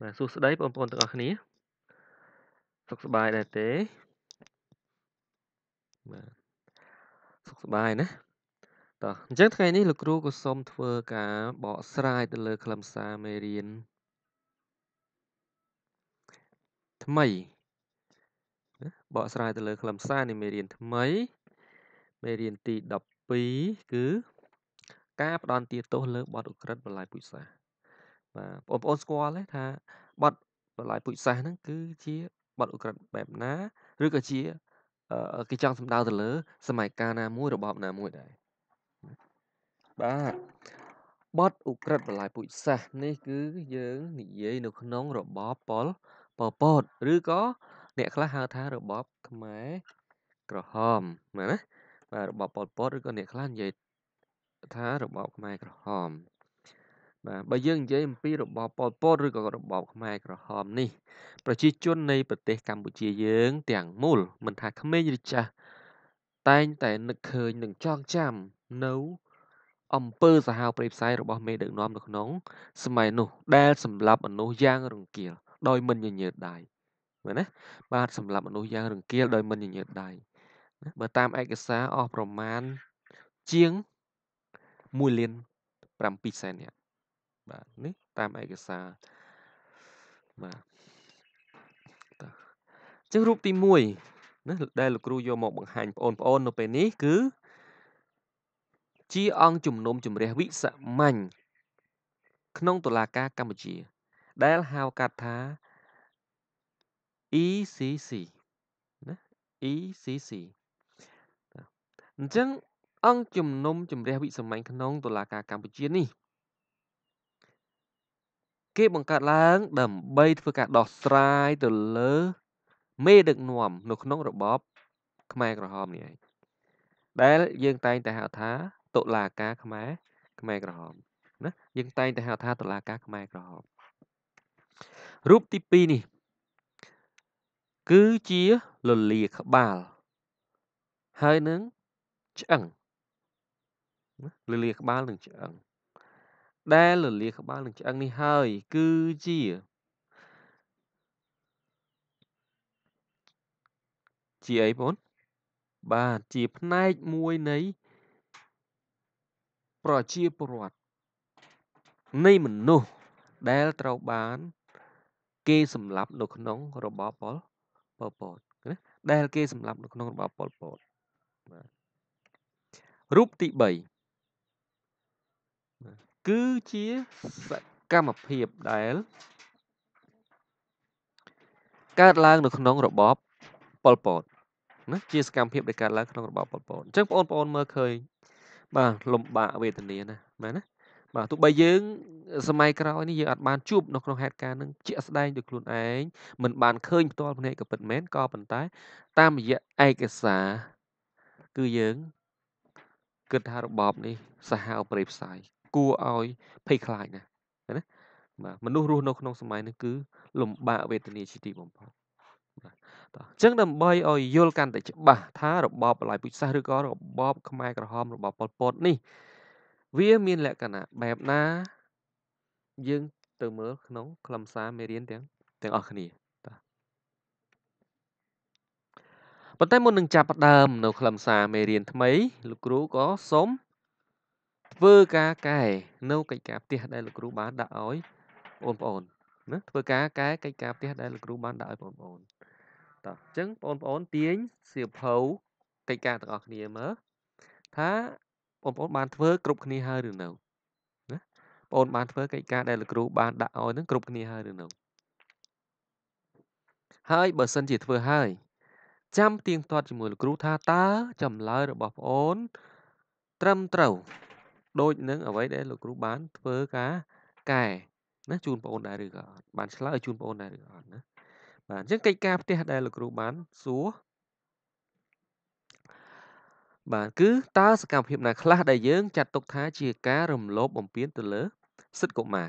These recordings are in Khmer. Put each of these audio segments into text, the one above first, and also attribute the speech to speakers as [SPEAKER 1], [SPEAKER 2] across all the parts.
[SPEAKER 1] បាទសួស្តីបងប្អូនទាំងអស់គ្នាសុខសប្បាយដែរទេបាទសុខសប្បាយណាតោះអញ្ចឹងថ្ងៃនេះលោកគ្រូក៏សូមធ្វើការបកស្រាយទៅលើ ខ្លឹមសារមេរៀនថ្មីបកស្រាយទៅលើខ្លឹមសារនៃមេរៀនថ្មី មេរៀនទី12គឺការផ្ដន់ទាទោសលើបទអ ுக ្រិតបលាយពុជសាសន៍បាទបងប្អូនស្គាល់ទេថាបទបន្លាយពុជសាសហ្នឹងគឺជាបទអ ுக ្រិតបែបណា ឬក៏ជាគេចង់សម្ដៅទៅលើសម័យកាលណាមួយរបបណាមួយដែរបាទបទអ ுக ្រិតបន្លាយពុជសាសនេះ គឺយើងនិយាយនៅក្នុងរបបប៉ុលពពតឬក៏អ្នកខ្លះហៅថារបបខ្មែរក្រហមណាបាទរបបប៉ុលពតឬក៏អ្នកខ្លះនិយាយថារបបខ្មែរក្រហមបាទបើយើងនិយាយអំពីរបបប៉ុលពតឬក៏របបខ្មែរក្រហមនេះប្រជាជននៃប្រទេស កម្ពុជាយើង ទាំងមូល មិនថាក្មេងឬចាស់តែងតែនឹកឃើញនិងចងចាំនៅអំពើសាហាវព្រៃផ្សាយរបស់មេដឹកនាំនៅក្នុងសម័យនោះ ដែលសម្លាប់មនុស្សយ៉ាង រង្គាលដោយមិនញញើតដៃមែនណាបាទសម្លាប់មនុស្សយ៉ាងរង្គាលដោយមិនញញើតដៃបើតាមឯកសារអស់ប្រមាណជាង1លាន7សែននាក់បាទនេះតាមឯកសារបាទតោះចឹងរូបទី1ណាដែលលោកគ្រូយកមក បង្ហាញបងប្អូននៅពេលនេះគឺជាអង្គជំនុំជម្រះវិសាមញ្ញក្នុងតុលាការកម្ពុជាដែលហៅកាត់ថា ECC ណា ECC អញ្ចឹងអង្គជំនុំជម្រះវិសាមញ្ញក្នុងតុលាការកម្ពុជានេះគេបង្កើតឡើងដើម្បីធ្វើការដោះស្រាយទៅលើមេដឹកនាំនៅក្នុង របបខ្មែរក្រហមនេះឯងដែលយើងតែងតែហៅថាតុលាការខ្មែរខ្មែរក្រហមណាយើងតែងតែហៅថាតុលាការ ខ្មែរក្រហមរូបទី2នេះគឺជាលលាក្បាល ហើយនឹងឆ្អឹងលលាក្បាលនឹងឆ្អឹងដែលលលាក្បាលនឹងឆ្អឹងនេះហើយ គឺជាជាអីបងបាទជាផ្នែកមួយនៃ ប្រជាពលរដ្ឋនៃមនុស្សដែលត្រូវបាន គេសម្លាប់នៅក្នុងរបបប៉ុលពតណាដែលគេសម្លាប់នៅក្នុងរបបប៉ុលពតបាទរូបទី3គឺជាសកម្មភាពដែលកើតឡើងនៅក្នុងរបបប៉ុលពតណាជាសកម្មភាពដែលកើតឡើងក្នុងរបបប៉ុលពតអញ្ចឹងបងប្អូនមើលឃើញបាទលំបាកវេទនាណាមែនណាបាទទោះបីយើងសម័យក្រោយនេះយើងអាចបានជួបនៅក្នុងហេតុការណ៍នឹងជាក់ស្ដែងដោយខ្លួនឯងមិនបានឃើញផ្ទាល់ភ្នែកក៏ពិតមែនក៏ប៉ុន្តែ តាមរយៈឯកសារគឺយើងគិតថារបបនេះសាហាវប្រេផ្សាយគួរឲ្យភ័យខ្លាចណាស់ណាបាទមនុស្សរស់នៅក្នុងសម័យនេះគឺលំបាកវេទនាជាទីបំផុតបាទតោះអញ្ចឹងដើម្បីឲ្យយល់កាន់តែច្បាស់ថារបបបលាយពុជសាសឬក៏របបខ្មែរក្រហមរបស់ប៉ុលពតនេះវាមានលក្ខណៈបែបណាយើងទៅមើលក្នុងខ្លឹមសារមេរៀនទាំងទាំងអស់គ្នាតោះប៉ុន្តែមុននឹងចាប់ផ្ដើមនៅខ្លឹមសារមេរៀនថ្មីលោកគ្រូក៏សូមធ្វើការកែនៅកិច្ចការផ្ទះដែលលោកគ្រូបានដាក់ឲ្យបងប្អូនណាធ្វើការកែកិច្ចការផ្ទះដែលលោកគ្រូបានដាក់ឲ្យបងប្អូនតោះអញ្ចឹងបងប្អូនទាញសៀវភៅកិច្ចការទាំងអស់គ្នាមើលថាបងប្អូនបានធ្វើគ្រប់គ្នាហើយឬនៅណាបងប្អូនបានធ្វើកិច្ចការដែលលោកគ្រូបានដាក់ឲ្យនឹងគ្រប់គ្នាហើយឬនៅហើយបើសិនជាធ្វើហើយចាំទៀងទាត់ជាមួយលោកគ្រូថាតើចម្លើយរបស់បងប្អូន ត្រឹមត្រូវដូចនឹងអ្វីដែលលោកគ្រូបានធ្វើការកែណាជូនបងអូនដែរឬក៏អត់បានឆ្លើយជូនបងអូនដែរឬអត់ណាបាទអញ្ចឹងកិច្ចការផ្ទះដែលលោកគ្រូបានសួរបាទគឺតើសកម្មភាពណាខ្លះដែលយើងចាត់ទុកថាជាការរំលោភបំពានទៅលើសិទ្ធិកុមារ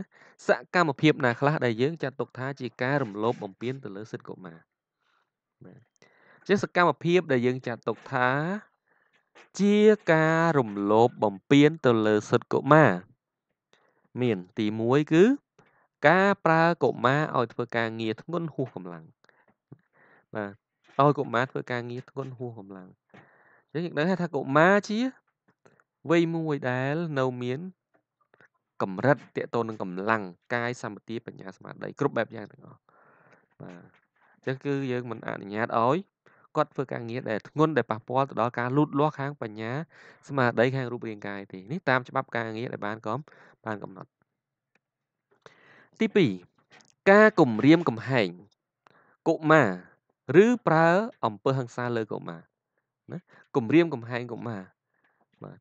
[SPEAKER 1] ណាសកម្មភាពណាខ្លះដែលយើងចាត់ទុកថាជាការរំលោភបំពានទៅលើសិទ្ធិកុមារបាទជាសកម្មភាពដែលយើងចាត់ទុកថាជាការរំលោភបំពានទៅលើសិទ្ធិកុមារមានទី1គឺ ការប្រើកុមារឲ្យធ្វើការងារធ្ងន់ហួសកម្លាំងបាទឲ្យកុមារធ្វើការងារធ្ងន់ហួសកម្លាំងអញ្ចឹងយើងដឹងថាកុមារជាវ័យមួយដែលនៅមានកម្រិតតកតូននឹងកម្លាំងកាយសម្បទាបញ្ញាស្មារតីគ្រប់បែបយ៉ាងទាំងអស់បាទអញ្ចឹងគឺយើងមិនអនុញ្ញាតឲ្យគាត់ធ្វើការងារដែលធ្ងន់ដែលប៉ះពាល់ទៅដល់ការលូតលាស់ខាងបញ្ញាស្មារតីខាងរូបរាងកាយទេនេះតាមច្បាប់ការងារដែលបានកំបានកំណត់ទី2ការគំរាមកំហែងកុមារឬប្រើអំពើហិង្សាលើកុមារណាគំរាម កំហែងកុមារបាទ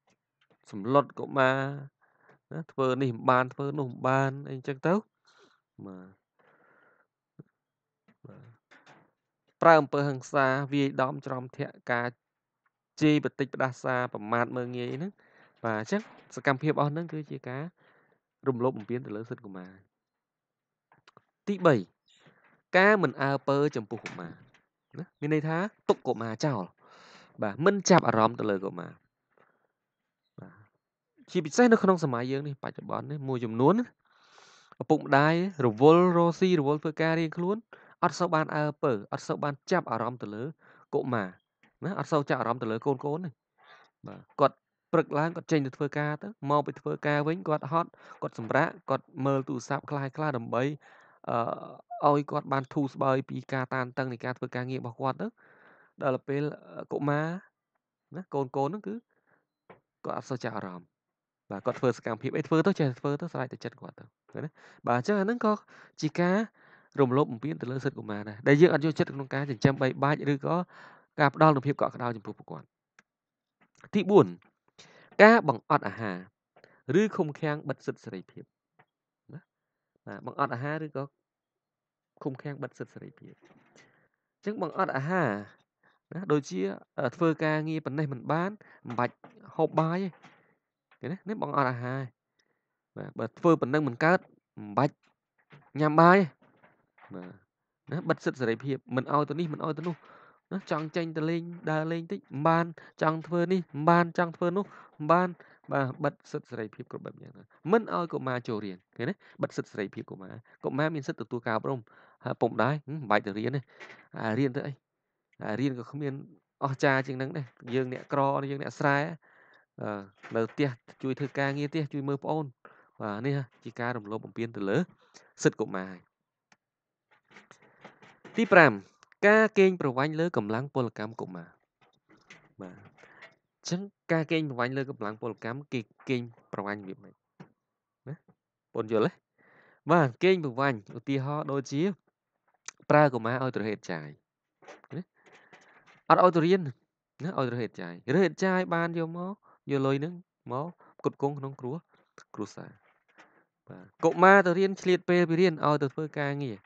[SPEAKER 1] សម្លុតកុមារណាធ្វើនេះមិនបានធ្វើនោះមិនបានអីចឹងទៅបាទប្រើអំពើហិង្សាវាយដំច្រំធាក់ការជេរបតិចផ្ដាសាប្រមាថមើងងាយហ្នឹង បាទអញ្ចឹងសកម្មភាពអស់ហ្នឹងគឺជាការរំលោភបំពាន ទៅលើសិទ្ធិកុមារទី3ការមិនអើពើចំពោះកុមារណាមានន័យថាទុកកុមារចោលបាទមិន ចាប់អារម្មណ៍ទៅលើកុមារបាទជាពិសេសនៅក្នុងសម័យយើងនេះបច្ចុប្បន្ននេះមួយចំនួនឪពុកម្ដាយរវល់រោស៊ីរវល់ធ្វើការរៀងខ្លួនអត់សូវបានអើពើអត់សូវបានចាប់អារម្មណ៍ទៅលើកុមារណាអត់សូវចាប់អារម្មណ៍ទៅលើកូនកូនទេបាទគាត់ព្រឹកឡើងគាត់ចេញទៅធ្វើការទៅមកពីធ្វើការវិញគាត់ហត់គាត់សម្រាកគាត់មើលទូរស័ព្ទคล้ายៗដើម្បីអឺឲ្យគាត់បាន ធូរស្បើយពីការតានតឹងនៃការធ្វើការងាររបស់គាត់ទៅដល់ពេលកុមារណាកូនកូនហ្នឹងគឺគាត់អត់សូវចាប់អារម្មណ៍បាទគាត់ធ្វើសកម្មភាពអីធ្វើទៅចេះធ្វើទៅស្រេចទៅចិត្តគាត់ទៅឃើញទេបាទអញ្ចឹងអាហ្នឹងក៏ជាការរំលោភបំពានទៅលើសិទ្ធិកុមារដែរដែលយើងអត់យកចិត្តក្នុងការចិញ្ចឹមបីបាច់ឬក៏ការផ្ដល់នូវភាពកក់ក្ដៅចំពោះពួកគាត់ទី4ការបង្អត់អាហារឬឃុំឃាំងបិទសិទ្ធិសេរីភាពណាបាទបង្អត់អាហារឬក៏ឃុំឃាំងបិទសិទ្ធិសេរីភាពអញ្ចឹងបង្អត់អាហារណាដូចជាធ្វើការងារប៉ុណ្ណេះមិនបានមិនបាច់ហូបបាយទេណានេះបង្អត់អាហារបាទបើធ្វើប៉ុណ្ណឹងមិនកើតមិនបាច់ញ៉ាំបាយទេបាទណាបិទសិទ្ធិសេរីភាពមិនអោយទៅនេះមិនអោយទៅនោះណាចង់ចេញទៅលេងដើរលេងតិចមិនបាន ចង់ធ្វើនេះមិនបានចង់ធ្វើនោះមិនបាន បាទបិទសិទ្ធិសេរីភាពគ្រប់បែបយ៉ាងមិនឲ្យកុមារចូលរៀនឃើញទេបិទសិទ្ធិសេរីភាពកុមារកុមារមានសិទ្ធិទទួលការអប់រំហើយពុំដែរមិនបាច់ទៅរៀនទេអារៀនទៅអីអារៀនក៏គ្មានអស់ចាជាងនឹងដែរយើងអ្នកក្រយើងអ្នកស្រែនៅផ្ទះជួយធ្វើការងារផ្ទះជួយមើលប្អូនបាទនេះជាការរំលោភបំពាន ទៅលើសិទ្ធិកុមារទី5ការកេងប្រវ័ញ្ចលើកម្លាំង ពលកម្មកុមារបាទអញ្ចឹងការកេងប្រវ័ញ្ចលើកម្លាំងពលកម្មគេកេងប្រវ័ញ្ចវាមិនណាបងយល់ទេបាទកេងប្រវ័ញ្ចឧទាហរណ៍ដូចជា ប្រើកុមារឲ្យត្រហេតចាយណាអត់ឲ្យទៅរៀនណាឲ្យរហេតចាយរហេតចាយបានយកមកយកលុយនឹងមកគុតគងក្នុងគ្រួគ្រួសារបាទកុមារទៅរៀនឆ្លៀតពេលពីរៀនឲ្យទៅធ្វើ ការងារ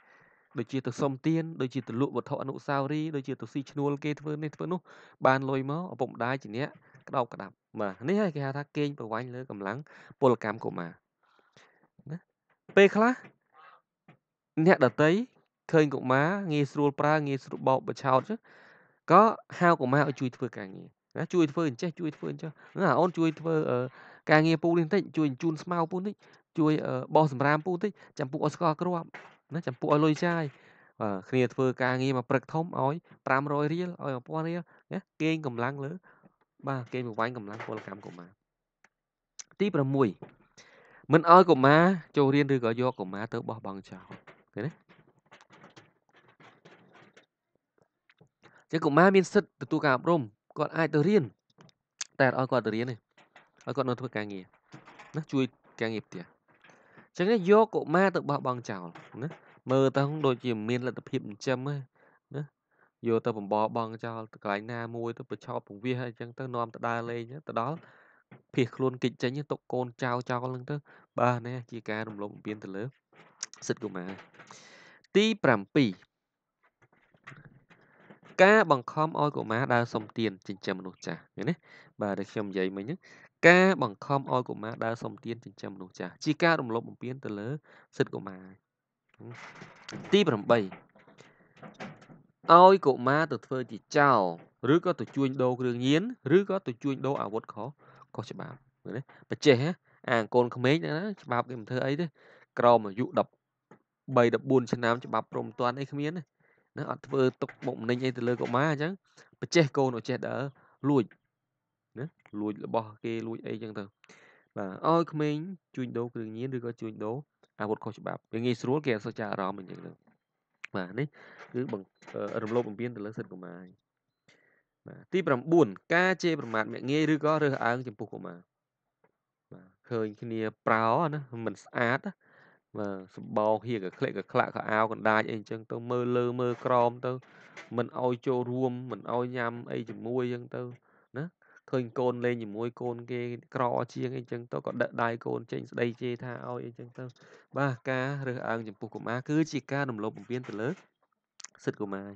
[SPEAKER 1] ដូចជាទៅសុំទានដូចជាទៅលក់វត្ថុអនុស្សាវរីយ៍ដូចជាទៅស៊ីឈ្នួលគេធ្វើនេះធ្វើនោះបានលុយមកឪពុកម្ដាយជាអ្នកក្តោបក្តាប់បាទនេះហើយគេហៅថាកេងប្រវាញ់លើកម្លាំងពលកម្មកុមារណាពេលខ្លះអ្នកដតីឃើញកុមារ ងាយស្រួលប្រើងាយស្រួលបោកបឆោតចឹងក៏ហៅកុមារឲ្យជួយធ្វើការងារណាជួយធ្វើអញ្ចេះជួយធ្វើអញ្ចេះណាអូនជួយធ្វើ ការងារពូនេះបន្តិចជួយជូនស្មៅពូនេះជួយបោះសម្រាមពូបន្តិចចាំពូអត់ស្គាល់គ្រាប់ណាចំពោះឲ្យលុយចាយបាទគ្នាធ្វើការងារមកព្រឹកធំឲ្យ500រៀលឲ្យ1000រៀលណាគេងកម្លាំងលើបាទគេងបង្វាញកម្លាំងពលកម្មកុមារទី6មិនឲ្យកុមារចូលរៀនឬក៏យកកុមារទៅបោះបង់ចោលឃើញទេចឹងកុមារមានសិទ្ធិទទួលការអប់រំគាត់អាចទៅរៀនតែឲ្យគាត់ទៅរៀនទេឲ្យគាត់នៅធ្វើការងារណាជួយ ការងារផ្ទះចឹងយកកុមារទៅបោះបង់ចោលណាមើលទៅដូចជាមានលទ្ធភាពចិញ្ចឹមណាយកទៅបំបបងចោលកន្លែងណាមួយទៅប្រឆោបពង្វាសអីចឹងទៅនាំទៅដើរលេងទៅដល់ភៀសខ្លួនគេចចេញទុកកូនចៅចោលហ្នឹងទៅ បាទនេះជាការរំលោភបំពានទៅលើសិទ្ធិកុមារទី7ការបង្ខំឲ្យកុមារដើរសុំទានចិញ្ចឹមមនុស្សចាស់ឃើញទេបាទដែលខ្ញុំនិយាយមិញហ្នឹងការបង្ខំឲ្យកុមារដើរសុំទានចិញ្ចឹមមនុស្សចាស់ជាការរំលោភបំពានទៅលើសិទ្ធិកុមារទី8ឲ្យកុមារទៅធ្វើជាចោរឬក៏ទៅជួញដូរគ្រឿងញៀនឬក៏ទៅជួញដូរអាវុធខុសខុសច្បាប់មើលទេបច្ចេះអាកូនក្មេងណាច្បាប់គេមិនធ្វើអីទេក្រមអាយុ13 14ឆ្នាំច្បាប់ព្រមតាន់អីគ្មានណាអត់ធ្វើទុកបុកម្នេញអីទៅលើកុមារអញ្ចឹងបច្ចេះកូនអត់ចេះដើរលួចណាលួចរបស់គេលួចអីចឹងទៅ បាទឲ្យក្មេងជួញដូរគ្រឿងញៀនឬក៏ជួញដូរអាវុធខុសច្បាប់វាងាយស្រួលគេអត់សូវចាអារម្មណ៍អញ្ចឹងទៅបាទនេះ គឺបង្រំលោភបំពានទៅលើសិទ្ធិកុមារបាទទី9ការជេរប្រមាថមាក់ងាយឬក៏រើសអើងចំពោះកុមារបាទឃើញគ្នាប្រោណាមិនស្អាតបាទសម្បោកហៀកក្លែកក្លាក់កអាវកណ្ដាចអីអញ្ចឹងទៅមើលលើមើលក្រោមទៅមិនអោយចូលរួមមិនអោយញ៉ាំអីជាមួយអញ្ចឹងទៅឃើញកូនលេងជាមួយកូនគេក្រជាងអីចឹងទៅក៏ដឹកដៃកូនចេញស្ដីជេរថាឲ្យអីចឹងទៅបាទការរើសអើងចំពោះកុមារគឺជាការរំលោភបំពានទៅលើសិទ្ធិកុមារ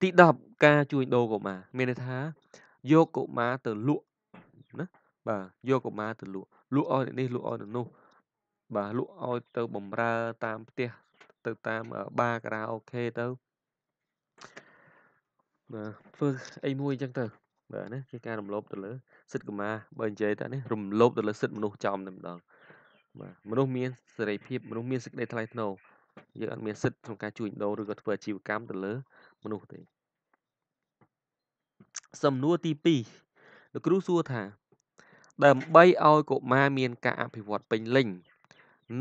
[SPEAKER 1] ទី10ការជួញដូរកុមារមានន័យថាយកកុមារទៅលក់ណាបាទយកកុមារទៅលក់លក់ឲ្យនេះលក់ឲ្យនោះបាទលក់ឲ្យទៅបំរើតាមផ្ទះទៅតាមបារការ៉ាអូខេទៅបាទធ្វើអីមួយអញ្ចឹងទៅបាទណាជាការរំលោភទៅលើសិទ្ធិកម្មាបើនិយាយតើនេះរំលោភទៅលើសិទ្ធិមនុស្សចំតែម្ដងបាទមនុស្សមានសេរីភាពមនុស្សមានសេចក្តីថ្លៃថ្នូរយើងអត់មានសិទ្ធិក្នុងការជួញដូរឬក៏ធ្វើអាជីវកម្មទៅលើមនុស្សទេសំណួរទី2លោកគ្រូសួរថា ដើម្បីឲ្យកុមារមានការអភិវឌ្ឍពេញលេញ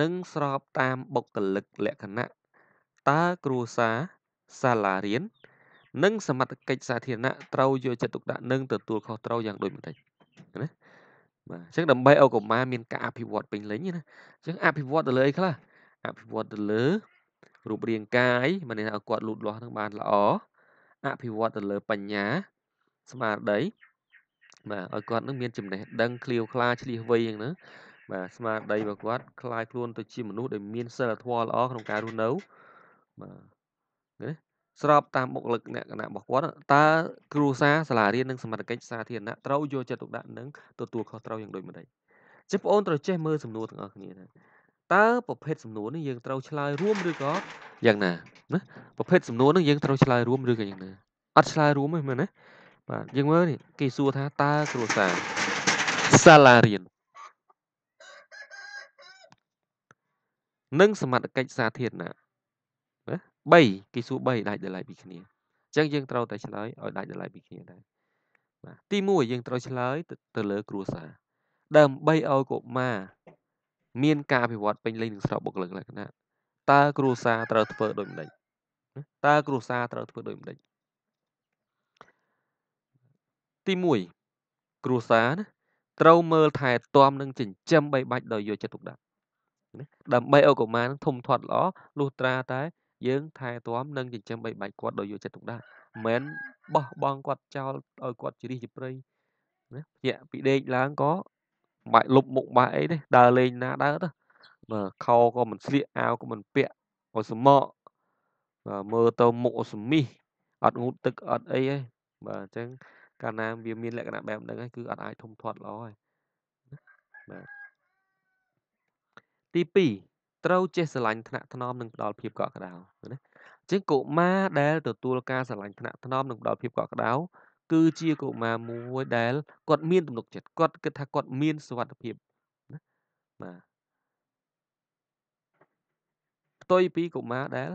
[SPEAKER 1] និងស្របតាមបុគ្គលិកលក្ខណៈតើគ្រួសារសាលារៀននិងសមត្ថកិច្ចសាធារណៈត្រូវយកចិត្តទុកដាក់និងទទួលខុសត្រូវយ៉ាងដូចម្តេចណាបាទអញ្ចឹងដើម្បីឲ្យកុមារមានការអភិវឌ្ឍពេញលេញណាអញ្ចឹងអភិវឌ្ឍទៅលើអីខ្លះអភិវឌ្ឍទៅលើរូបរាងកាយមិនន័យថាគាត់លូតលាស់នឹងបានល្អអភិវឌ្ឍទៅលើបញ្ញា ស្មារតីបាទឲ្យគាត់នឹងមានចំណេះ ដឹងឃ្លាវខ្លាឆ្លៀសវៃយ៉ាងហ្នឹងបាទស្មារតីរបស់គាត់คลายខ្លួនទៅជាមនុស្សដែលមានសិលធម៌ល្អក្នុងការរស់នៅបាទណាស្របតាមបុគ្គលិកលក្ខណៈរបស់គាត់តើគ្រូសាសាលារៀននិងសមត្ថកិច្ចសាធារណៈត្រូវយកចិត្តទុកដាក់និងទទួលខុសត្រូវយ៉ាងដូចម្តេចចឹងបងអូនត្រូវចេះមើលសំណួរទាំងអស់គ្នាណាតើប្រភេទសំណួរនេះយើងត្រូវឆ្លើយរួមឬក៏យ៉ាងណាណាប្រភេទសំណួរនេះយើងត្រូវឆ្លើយរួមឬក៏យ៉ាងណាអត់ឆ្លើយរួមទេមែនណាបាទយើងមើលនេះគេសួរថាតើគ្រួសារសាលារៀននិងសមត្ថកិច្ចសាធារណៈ3គេសួរ3ដាច់ដោយឡែកពីគ្នាអញ្ចឹងយើងត្រូវតែឆ្លើយឲ្យដាច់ដោយឡែកពីគ្នាដែរបាទទី1យើងត្រូវឆ្លើយទៅលើគ្រួសារដើម្បីឲ្យកុមារមាន ការអភិវឌ្ឍពេញលេញនឹងស្របបុគ្គលិកលក្ខណៈតើគ្រួសារត្រូវធ្វើដូចម្ដេចតើគ្រួសារត្រូវធ្វើដូចម្ដេចទី1គ្រួសារណាត្រូវមើលថែទាំនិងចិញ្ចឹមបីបាច់ដោយយកចិត្តទុកដាក់ដើម្បីឲ្យកុមារនឹងធំធាត់ល្អលុះត្រាតែយើងថែទាំនិងចិញ្ចឹមបីបាច់គាត់ដោយយកចិត្តទុកដាក់មិនបោះបង់គាត់ចោលឲ្យគាត់ជ្រិះជាព្រៃណាញាក់ពីដេកឡើងក៏បាក់លុបមុខបាក់អីទេដើរលេងណាដើរទៅបើខោក៏មិនស្លៀកអាវក៏មិនពាក់អត់សមក់បើមើលទៅមុខអត់សមីអត់ងូតទឹកអត់អីទេបាទអញ្ចឹង កាលណាវាមានលក្ខណៈបែបហ្នឹងគឺអត់អាចធំធាត់ល្អទេបាទទី2ត្រូវចេះស្រឡាញ់ថ្នាក់ថ្នមនិងផ្ដល់ភាពកក់ក្ដៅណាជាងកុមារដែលទទួលការស្រឡាញ់ថ្នាក់ថ្នមនិងផ្ដល់ភាពកក់ក្ដៅគឺជាកុមារមួយដែលគាត់មានទំនុកចិត្តគាត់គិតថាគាត់មានសុវត្ថិភាពណាបាទផ្ទុយពីកុមារដែល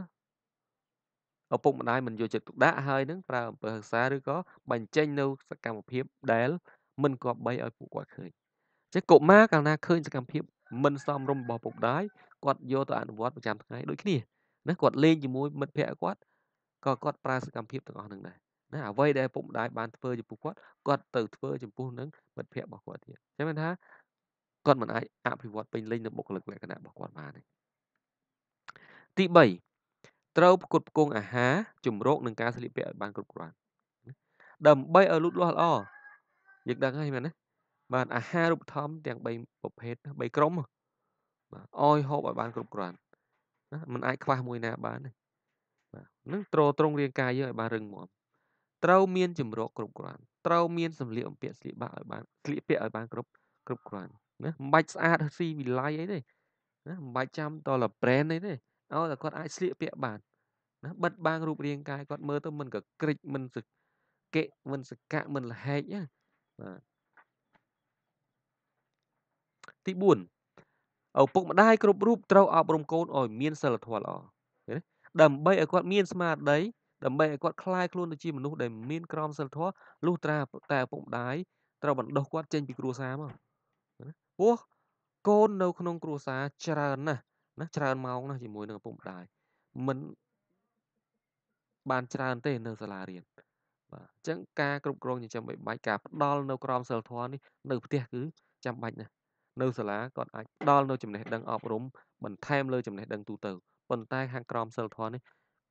[SPEAKER 1] ឪពុកម្ដាយមិនយកចិត្តទុកដាក់ហើយនឹងប្រើអំពើហិង្សាឬក៏បញ្ចេញនៅ សកម្មភាព ដែល មិនគប្បីឲ្យពួកគាត់ឃើញចឹងកុមារកាលណាឃើញសកម្មភាព មិនសមរម្យរបស់ឪពុកម្ដាយគាត់យកទៅអនុវត្តប្រចាំថ្ងៃដូចគ្នាណាគាត់លេងជាមួយមិត្តភ័ក្តិគាត់ក៏គាត់ប្រើសកម្មភាពទាំងអស់ហ្នឹងដែរណាអ្វីដែលពុកម្ដាយបានធ្វើចំពោះគាត់គាត់ទៅធ្វើចំពោះនឹងមិត្តភ័ក្តិរបស់គាត់ទៀតចាំមែនថាគាត់មិនអាចអភិវឌ្ឍពេញលេញនៅបុគ្គលិកលក្ខណៈរបស់គាត់បានទេទី3ត្រូវផ្គត់ផ្គង់អាហារជំរកនិងការស្លៀកពាក់ឲ្យបានគ្រប់គ្រាន់ដើម្បីឲ្យលូតលាស់ល្អយើងដឹងហើយមែនទេបាទអាហារូបត្ថម្ភទាំង3ប្រភេទ3ក្រុមបាទអយហូបឲ្យបានគ្រប់គ្រាន់ណាมันអាចខ្វះមួយណាបានទេបាទនឹងត្រត្រង់រាងកាយយើងឲ្យបានរឹងមាំត្រូវមានជំរកគ្រប់គ្រាន់ត្រូវមានសម្លៀកបំពាក់ស្លៀកបាក់ឲ្យបានស្លៀកពាក់ឲ្យបានគ្រប់គ្រប់គ្រាន់ណាមិនបាច់ស្អាតស៊ីវិល័យអីទេណាមិនបាច់ចាំតល brand អីទេឲ្យតែគាត់អាចស្លៀកពាក់បានណាបិទបាំងរូបរាងកាយគាត់មើលទៅមិនកក្រិចមិនសកេមិនសកៈមិន លហែកណាបាទទី4ឪពុកម្ដាយគ្រប់រូបត្រូវអប់រំកូនឲ្យមានសិលធម៌ល្អដើម្បីឲ្យគាត់មានស្មារតីដើម្បីឲ្យគាត់คลายខ្លួនទៅជាមនុស្សដែលមានក្រមសិលធម៌លុះត្រាតែឪពុកម្ដាយត្រូវបណ្ដោះគាត់ចេញពីគ្រួសារមកណាព្រោះកូននៅក្នុងគ្រួសារច្រើនណាស់ណាច្រើនម៉ោងណាស់ជាមួយនឹងឪពុកម្ដាយមិនបានច្រើនទេនៅសាលារៀនបាទអញ្ចឹងការ គ្រប់គ្រងចិញ្ចឹមបីបាច់ការផ្ដល់នៅក្រមសិលធម៌នេះនៅផ្ទះគឺចាំបាច់ណាស់នៅសាលាគាត់អាចផ្ដល់នៅចំណេះដឹងអប់រំបន្ថែមលើចំណេះដឹងទូទៅប៉ុន្តែខាងក្រមសិលធម៌នេះ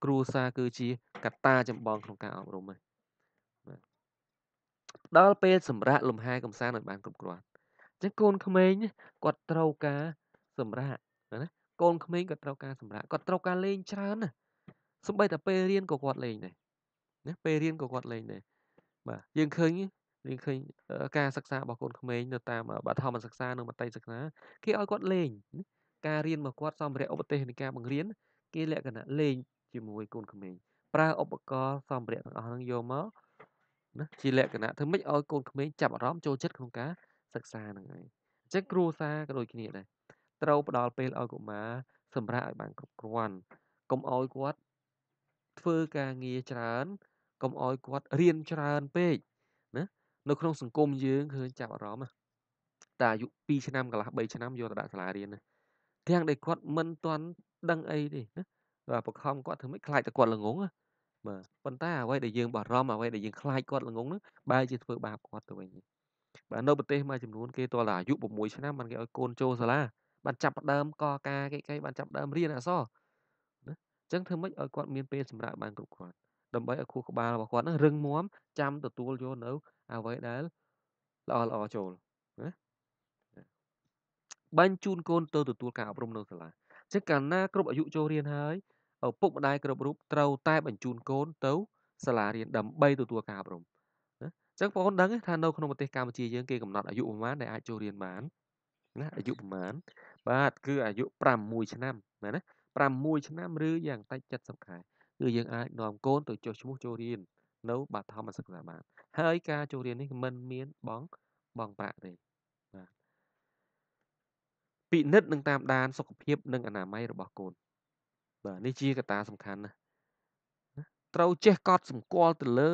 [SPEAKER 1] គ្រួសារគឺជាកត្តាចម្បងក្នុងការអប់រំហ្នឹងដល់ពេលសម្រាប់លំហែកំសាន្តឲ្យបានគ្រប់គ្រាន់អញ្ចឹងកូនក្មេងគាត់ត្រូវការសម្រាប់ណាកូនក្មេងគាត់ត្រូវការសម្រាប់គាត់ត្រូវការលេងច្រើនណាសំបីតែពេលរៀនក៏គាត់លេងដែរណាពេលរៀនក៏គាត់លេងដែរបាទយើងឃើញយើងឃើញការសិក្សារបស់កូនក្មេងនៅតាមបឋមសិក្សានិងមត្តេយសិក្សាគេឲ្យគាត់លេងការរៀនរបស់គាត់សម្ភារៈឧបទេសនៃការបង្រៀនគេលក្ខណៈលេងជាមួយកូនក្មេងប្រើឧបករណ៍សម្ភារៈទាំងអស់ហ្នឹងយកមកណាជាលក្ខណៈធ្វើម៉េចឲ្យកូនក្មេងចាប់អារម្មណ៍ចូលចិត្តក្នុងការសិក្សាហ្នឹងឯងអញ្ចឹងគ្រូសាក៏ដូចគ្នាដែរត្រូវផ្ដល់ពេលឲ្យកុមារសម្រាប់ឲ្យបានគ្រប់គ្រាន់កុំឲ្យគាត់ធ្វើការងារច្រើនកុំឲ្យគាត់រៀនច្រើនពេកនៅក្នុងសង្គមយើងឃើញចាប់អារម្មណ៍តែអាយុ2ឆ្នាំកន្លះ3ឆ្នាំយកទៅដាក់សាលារៀនទាំងដែលគាត់មិនទាន់ដឹងអីទេណាបាទបង្ខំគាត់ធ្វើមិនខ្លាចតែគាត់ល្ងងបាទប៉ុន្តែអ្វីដែលយើងបារម្ភអ្វីដែលយើងខ្លាចគាត់ល្ងងហ្នឹងបែរជាធ្វើបាបគាត់ទៅវិញបាទនៅប្រទេសមួយចំនួនគេទាល់តែអាយុ6ឆ្នាំបានគេឲ្យកូនចូលសាលា បានចាប់ដើមកការគេគេបានចាប់ដើមរៀនអក្សរណាអញ្ចឹងធ្វើម៉េចឲ្យគាត់មានពេលសម្រាប់បានគ្រប់គ្រាន់ដើម្បីឲ្យខួរក្បាលរបស់គាត់នឹងរឹងមាំចាំទទួលយកនៅអ្វីដែលល្អល្អចូលណាបាញ់ជូនកូន ទៅទទួលការអប់រំនៅសាលាចឹងកាលណាគ្រប់អាយុចូលរៀនហើយឪពុកម្ដាយគ្រប់រូបត្រូវតែបញ្ជូនកូន ទៅសាលារៀនដើម្បីទទួលការអប់រំណាចឹងបងប្អូនដឹង ថានៅក្នុងប្រទេសកម្ពុជាយើងគេកំណត់អាយុប្រហែលដែលអាចចូលរៀនបានណាអាយុប្រហែលបាទគឺអាយុ6ឆ្នាំមែនណា6ឆ្នាំឬយ៉ាងតិច70ខែគឺយើងអាចនាំកូនទៅចុះឈ្មោះចូលរៀននៅបឋមសិក្សាបាទហើយ ការចូលរៀននេះមិនមាន បងបងប្រាក់ទេបាទពិនិត្យនឹងតាមដាន សុខភាពនិងអនាម័យរបស់កូនបាទនេះជាកត្តាសំខាន់ណាស់ត្រូវចេះកត់សម្គាល់ទៅលើ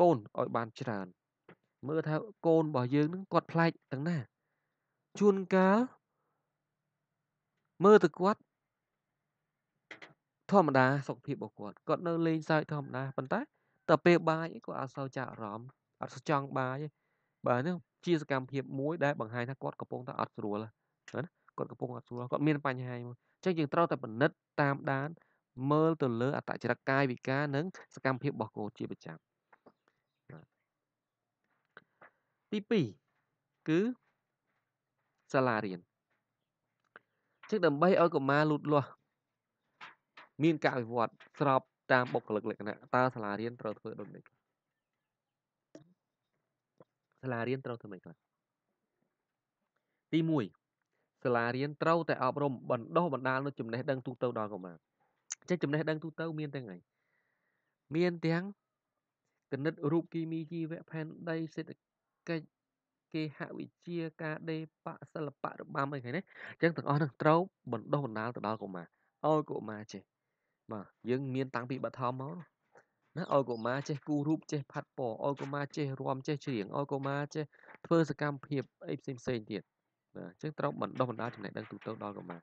[SPEAKER 1] កូនឲ្យបានច្រើនមើលថាកូនរបស់យើងនឹងគាត់ប្លែកទាំងណា ជួនកាលមើលទៅគាត់ធម្មតាសុខភាពរបស់គាត់គាត់នៅលេងសើចធម្មតាប៉ុន្តែដល់ពេលបាយក៏អត់សូវចាក់អារម្មណ៍អត់សូវចង់បាយបាទនេះជាសកម្មភាពមួយដែលបង្ហាញថាគាត់កំពុងតែអត់ស្រួលណាគាត់កំពុងអត់ស្រួលគាត់មានបញ្ហាមួយអញ្ចឹងយើងត្រូវតែពិនិត្យតាមដាន មើលទៅលើអតចរិតកាយវិការនិងសកម្មភាពរបស់កូនជាប្រចាំទី2គឺសាលារៀនចឹងដើម្បីឲ្យកុមារលូតលាស់មានការវិវត្តស្របតាមបុគ្គលិកលក្ខណៈតើសាលារៀន ត្រូវធ្វើដូចនេះសាលារៀនត្រូវធ្វើមិនខ្លះទី1សាលារៀនត្រូវតែអប់រំបណ្ដុះបណ្ដាលនូវចំណេះ ដឹងទូទៅដល់កុមារចេះចំណេះដឹងទូទៅមានទាំងហ្នឹងមានទាំងគណិតរូបគីមី ជីវៈផែនដី សេដ្ឋកិច្ចគេហវិជ្ជាការដេបៈសិល្បៈរបាំអីហ្នឹងណាអញ្ចឹងទាំងអស់ហ្នឹងត្រូវបណ្ដុះបណ្ដាលទៅដល់កុមារឲ្យកុមារចេះបាទយើងមានតាំងពីបឋមមកណាឲ្យកុមារចេះគូររូបចេះផាត់ពណ៌ឲ្យកុមារចេះរាំចេះច្រៀងឲ្យកុមារចេះធ្វើសកម្មភាពអីផ្សេងផ្សេងទៀតបាទអញ្ចឹងត្រូវបណ្ដុះបណ្ដាលចំណេះដឹងទូទៅដល់កុមារ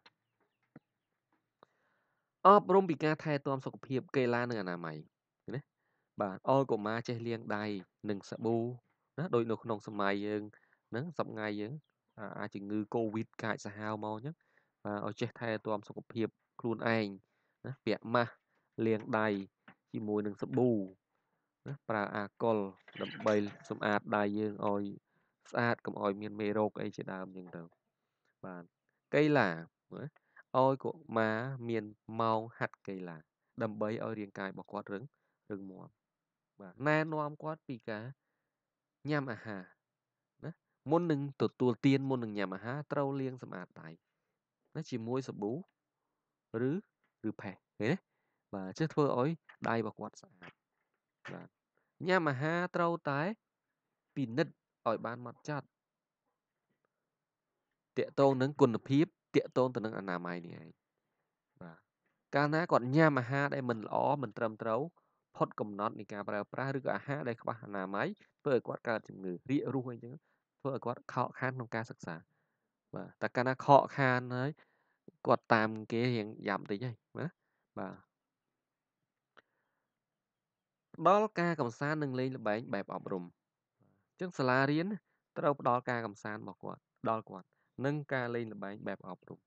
[SPEAKER 1] អប់រំពីការថែទាំ សុខភាពកីឡានិងអនាម័យណាបាទឲ្យកុមារចេះលាងដៃនិងសាប៊ូណាដូចនៅក្នុងសម័យយើងហ្នឹងសប្ងៃយើងអាចជំងឺកូវីដកាចសាហាវមកអញ្ចឹងបាទឲ្យចេះថែទាំសុខភាពខ្លួនឯងណាពាក់ម៉ាស់លាងដៃជាមួយនឹងសាប៊ូណាប្រើអាកុលដើម្បីសម្អាតដៃយើងឲ្យ ស្អាតកុំឲ្យមានមេរោគអីជាដើមអញ្ចឹងទៅបាទកីឡាណាឲ្យកុមារមានម៉ោងហាត់កីឡា ដើម្បីឲ្យរាងកាយរបស់គាត់ រឹង រឹងមាំបាទណែនាំគាត់ពីការញ៉ាំអាហារណាមុននឹងទទួលទានមុននឹងញ៉ាំអាហារត្រូវលាងសម្អាតដៃណាជាមួយសាប៊ូឬឬផេះឃើញទេបាទចេះធ្វើឲ្យដៃរបស់គាត់ស្អាតបាទញ៉ាំអាហារត្រូវតែពិនិត្យឲ្យបានម៉ត់ចត់តកតងនឹងគុណភាពតកតងទៅនឹងអនាម័យនេះឯងបាទកាលណាគាត់ញ៉ាំអាហារដែលមិនល្អមិនត្រឹមត្រូវផុតកំណត់នៃការប្រើប្រាស់ឬក៏អាហារដែលខ្វះអនាម័យធ្វើឲ្យគាត់កើតជំងឺរាករូសអីចឹងធ្វើឲ្យគាត់ខកខានក្នុងការសិក្សាបាទតែកាលណាខកខានហើយគាត់តាមគេរៀងយ៉ាប់តិចហើយណាបាទដល់ការកំសាន្តនិងលេងល្បែងបែបអប់រំអញ្ចឹងសាលារៀនត្រូវផ្ដល់ការកំសាន្តរបស់គាត់ដល់គាត់និងការលេងល្បែងបែបអប់រំ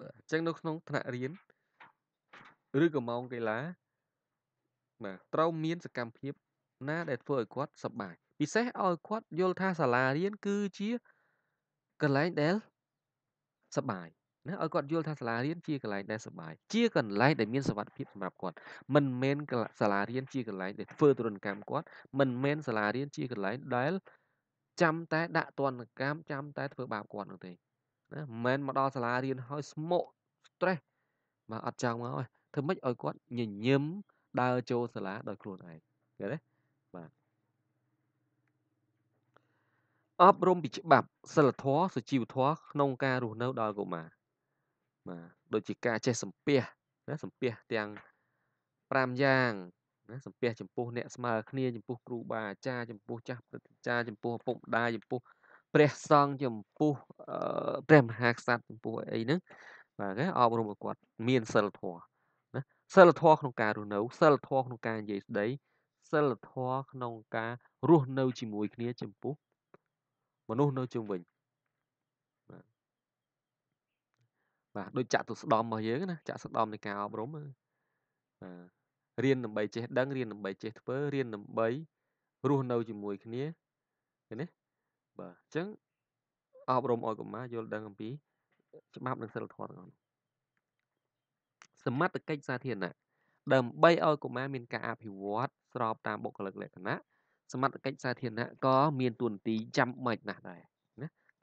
[SPEAKER 1] បាទអញ្ចឹងនៅក្នុង ថ្នាក់រៀនឬក៏ម៉ោងកីឡាបាទត្រូវមានសកម្មភាព ណា ដែលធ្វើឲ្យគាត់សប្បាយពិសេសឲ្យគាត់យល់ថាសាលារៀនគឺជាកន្លែងដែលសប្បាយណាឲ្យគាត់យល់ថាសាលារៀនជាកន្លែងដែលសុបាយជាកន្លែងដែលមានសុវត្ថិភាពសម្រាប់គាត់មិនមែនសាលារៀនជាកន្លែងដែលធ្វើទរណកម្មគាត់មិនមែនសាលារៀនជាកន្លែងដែលចាំតែដាក់ទណ្ឌកម្មចាំតែធ្វើបាបគាត់នោះទេណាមិនមែនមកដល់សាលារៀនហើយស្មុក stress មកអត់ចង់មកធ្វើម៉េចឲ្យគាត់ញញឹមដើរចូលសាលាដោយខ្លួនឯងឃើញទេបាទអប់រំពីច្បាប់សិលធម៌សុជីវធម៌ក្នុងការរស់នៅដល់កុមារបាទដូចជាការចេះសំពះណាសំពះទាំង5យ៉ាងណាសំពះចំពោះអ្នកស្មើគ្នាចំពោះ គ្រូបាអាចារ្យចំពោះចាស់ព្រឹទ្ធាចារ្យចំពោះឪពុកម្ដាយចំពោះព្រះសង្ឃចំពោះព្រះមហាក្សត្រចំពោះអីហ្នឹងបាទគេអប់រំឲ្យគាត់មានសិលធម៌ណាសិលធម៌ក្នុងការរស់នៅសិលធម៌ក្នុងការនិយាយស្ដីសិលធម៌ក្នុងការរស់នៅ ជាមួយគ្នាចំពោះមនុស្សនៅជុំវិញបាទដូចចាក់ទុស្ដំរបស់យើងណាចាក់ស្ដំនៃការអប់រំបាទរៀនដើម្បីចេះដឹងរៀនដើម្បីចេះធ្វើរៀនដើម្បីរស់នៅជាមួយគ្នាឃើញទេបាទអញ្ចឹងអប់រំឲ្យកុមារយល់ដឹងអំពី ច្បាប់និងសិលធម៌ទាំងអស់សមត្ថកិច្ចសាធារណៈដើម្បីឲ្យកុមារមានការអភិវឌ្ឍស្របតាមបុគ្គលិកលក្ខណៈសមត្ថកិច្ចសាធារណៈក៏មានទួនាទីចាំបាច់ណាស់ដែរ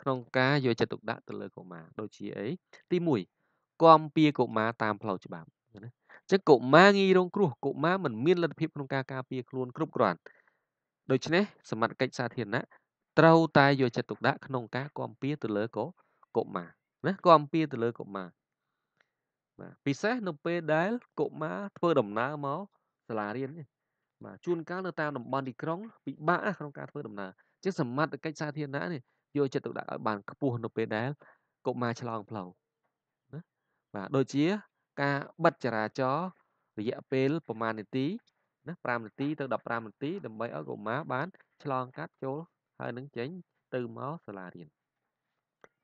[SPEAKER 1] ក្នុងការយកចិត្តទុកដាក់ទៅលើកុមារដូចជាអីទី1គាំពៀកុមារតាមផ្លូវច្បាប់ណាអញ្ចឹងកុមារងាយរងគ្រោះកុមារមិនមានលទ្ធភាពក្នុងការការពារខ្លួនគ្រប់គ្រាន់ដូច្នេះសមត្ថកិច្ចសាធារណៈត្រូវតែយកចិត្តទុកដាក់ក្នុងការគាំពៀទៅលើកុមារណាគាំពៀទៅលើកុមារបាទពិសេសនៅពេលដែលកុមារធ្វើដំណើរមកសាលារៀនបាទជួនកាលនៅតាមតំបន់ទីក្រុងពិបាកក្នុងការធ្វើដំណើរជាសមត្ថកិច្ចសាធារណៈនេះយកចិត្តទុកដាក់ឲ្យបានខ្ពស់នៅពេលដែលកុមារឆ្លងផ្លូវណាបាទដូចជាការបិទចរាចរណ៍រយៈពេលប្រមាណនាទីណា5នាទីទៅ15នាទី ដើម្បីឲ្យកុមារបាន ឆ្លងកាត់ចូលហើយនឹងចេញទៅមកសាលារៀន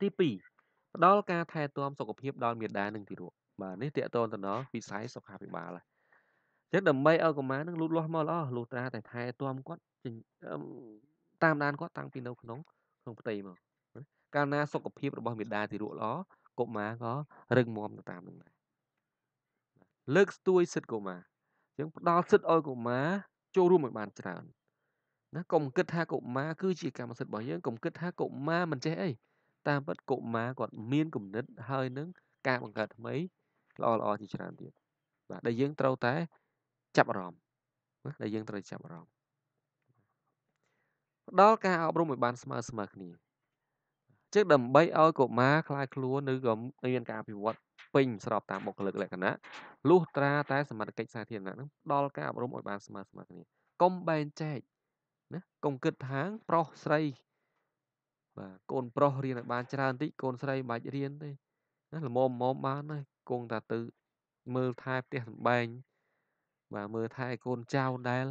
[SPEAKER 1] ទី2ផ្ដល់ការថែទាំ សុខភាពដល់មាតានិងទារកបាទនេះតកតនតំណវិស័យសុខាភិបាលហើយចឹងដើម្បីឲ្យកុមារនឹងលូតលាស់មកល្អលុះត្រាតែថែទាំគាត់តាមដានគាត់តាំងពីនៅ ក្នុងក្នុងផ្ទៃមកកាលណាសុខភាពរបស់មេដាទីរក់ល្អកុមារក៏រឹងមាំទៅតាមនឹងដែរលើកស្ទួយសិទ្ធិកុមារយើងផ្ដល់សិទ្ធិឲ្យកុមារចូលរួមឲ្យបានច្រើនណាកុំគិតថាកុមារគឺជាកម្មសិទ្ធិរបស់យើងកុំគិតថាកុមារមិនចេះអីតាមពិតកុមារគាត់មានគំនិតហើយនឹងការបង្កើតថ្មីល្អល្អជាច្រើនទៀតបាទដែលយើងត្រូវតែចាប់អារម្មណ៍ណាដែលយើងត្រូវចាប់អារម្មណ៍ផ្ដល់ការអប់រំឲ្យបានស្មើស្មើគ្នាចឹងដើម្បីឲ្យកុមារខ្លាយខ្លួនឬក៏មានការអភិវឌ្ឍពេញស្របតាមបុគ្គលិកលក្ខណៈលុះត្រាតែ សមត្ថកិច្ចសាធារណៈនឹងផ្ដល់ការអប់រំឲ្យបានស្មើស្មើគ្នាកុំបែងចែកណាកុំគិតថាប្រុសស្រីបាទកូនប្រុសរៀនឲ្យបាន ច្រើនតិចកូនស្រីមិនបាច់រៀនទេណាល្មមមមបានហើយគង់តែទៅមើលថែផ្ទះសំបែងបាទមើលថែកូនចៅដែល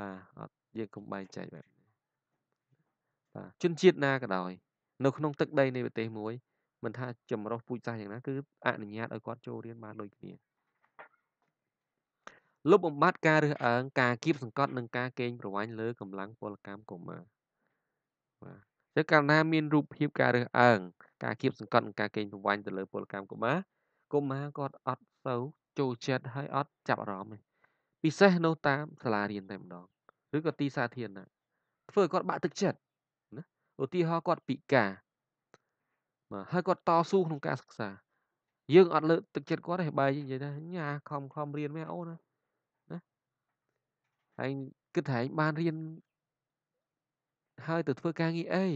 [SPEAKER 1] បាទអត់យើងកុំបែងចែកបែបបាទជនជាតិណាក៏ដោយ នៅក្នុងទឹកដីនៃប្រទេសមួយមិនថាចម្រុះពូជសាសយ៉ាងណា គឺអនុញ្ញាតឲ្យគាត់ចូលរៀនបានដូចគ្នាលុបបំបត្តិការរើសអើងការគៀបសង្កត់និងការកេងប្រវ័ញ្ចលើកម្លាំងពលកម្មកុមារបាទតែកាលណាមានរូបភាពការរើសអើងការគៀបសង្កត់និងការកេងប្រវ័ញ្ចទៅលើ ពលកម្មកុមារកុមារគាត់អត់សូវចូលចិត្តហើយអត់ចាប់អារម្មណ៍ទេពិសេសនៅតាមសាលារៀនតែម្ដងឬក៏ទីសាធារណៈធ្វើឲ្យគាត់បាក់ទឹកចិត្តឧទាហរណ៍គាត់ពិការបាទហើយគាត់តស៊ូក្នុងការសិក្សាយើងអត់លើកទឹកចិត្តគាត់ទេបែរនិយាយថាញ៉ាខំខំរៀនមែនអូនណាណាហើយគិតថាឯងបានរៀនហើយទៅធ្វើការងារអី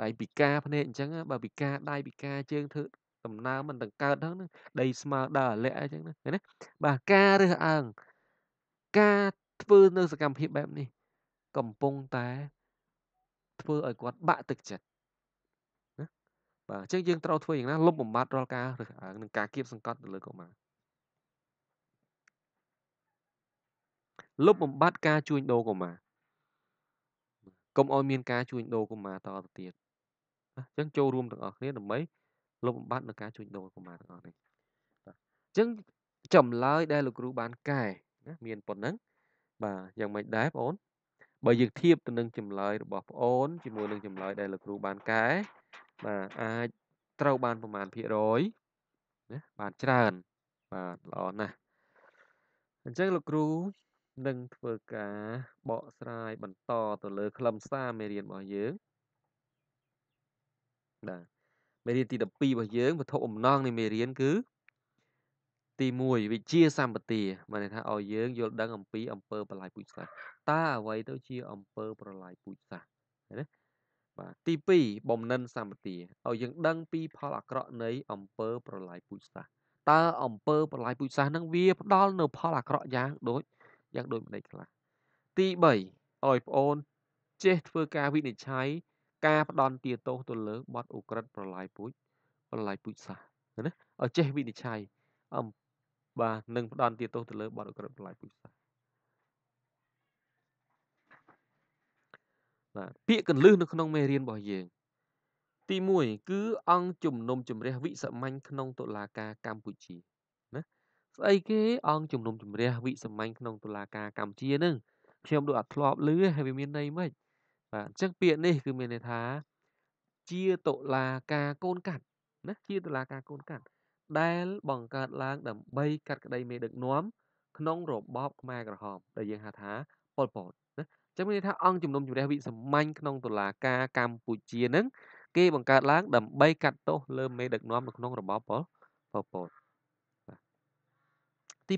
[SPEAKER 1] បែរពិការភ្នែកអញ្ចឹងបើពិការដៃពិការជើងធ្វើដំណើរមិនដង្កើតហ្នឹងដីស្មើដើរលាក់អញ្ចឹងណាណាបាទការរើសអើងការធ្វើនៅ សកម្មភាពបែបនេះកំពុងតែធ្វើឲ្យគាត់បាក់ទឹកចិត្តណាបាទអញ្ចឹងយើងត្រូវធ្វើយ៉ាងណាលុបបំបាត់រាល់ការរើសអើងនិងការគៀបសង្កត់ទៅលើកុមារលុបបំបាត់ការជួញដូរកុមារកុំឲ្យមានការជួញដូរកុមារតទៅទៀតអញ្ចឹងចូលរួមទាំងអស់គ្នាដើម្បីលុបបំបាត់នឹងការជួញដូរកុមារទាំងអស់នេះអញ្ចឹងចម្លើយដែលលោកគ្រូបានកែណាមានប៉ុណ្ណឹងបាទយ៉ាងម៉េចដែរបងអូនបើយើងធៀបទៅនឹងចម្លើយរបស់ប្អូនជាមួយនឹងចម្លើយដែលលោកគ្រូបានកែបាទអាចត្រូវបានប្រមាណភាគរយណាបានច្រើន បាទល្អណាស់អញ្ចឹងលោកគ្រូនឹងធ្វើការ បកស្រាយបន្ត ទៅលើ ខ្លឹមសារមេរៀនរបស់យើងបាទមេរៀនទី12របស់យើងវត្ថុអំណងនៃមេរៀនគឺទី1វិជាសម្បទាមានន័យថាឲ្យយើងយល់ដឹងអំពីអំពើប្រឡាយពូជសាសន៍តើអ្វីទៅ ជាអំពើប្រឡាយពូជសាសន៍ណាបាទទី2បំណិន សម្បទាឲ្យយើងដឹង ពី ផលអាក្រក់នៃអំពើប្រឡាយពូជសាសន៍តើអំពើប្រឡាយពូជសាសន៍ហ្នឹងវាផ្ដល់ នៅផលអាក្រក់យ៉ាង ដូចយ៉ាងដូចម្ដេចខ្លះទី3ឲ្យប្អូនចេះធ្វើការវិនិច្ឆ័យការ ផ្ដន់ទាទោសទៅលើបទអូក្រិតប្រឡាយពូជប្រឡាយពូជសាសន៍ណាឲ្យចេះវិនិច្ឆ័យអំពបាទនឹងផ្ដន់ទាទោសទៅលើបទអក្រិតបន្លាយពូជសាសន៍បាទពាក្យកលឹះនៅ ក្នុងមេរៀនរបស់យើងទី1គឺអង្គជំនុំជម្រះ វិសាមញ្ញក្នុងតុលាការកម្ពុជាណាស្អីគេ អង្គជំនុំជម្រះវិសាមញ្ញក្នុងតុលាការកម្ពុជានឹងខ្ញុំដូចអត់ធ្លាប់ឮហើយវាមានន័យម៉េចបាទអញ្ចឹងពាក្យនេះគឺមានន័យថា ជាតុលាការកូនកាត់ណាជាតុលាការកូនកាត់ដែលបង្កើតឡើង ដើម្បីកាត់ក្តីមេដឹកនាំក្នុងរបបខ្មែរក្រហមដែលយើងហៅថាប៉ុលពតណាចឹងមានន័យថាអង្គជំនុំជម្រះវិសាមញ្ញក្នុងតុលាការកម្ពុជានឹងគេបង្កើតឡើងដើម្បីកាត់ទោសលើមេដឹកនាំនៅក្នុង របបប៉ុលប៉ុលពតទី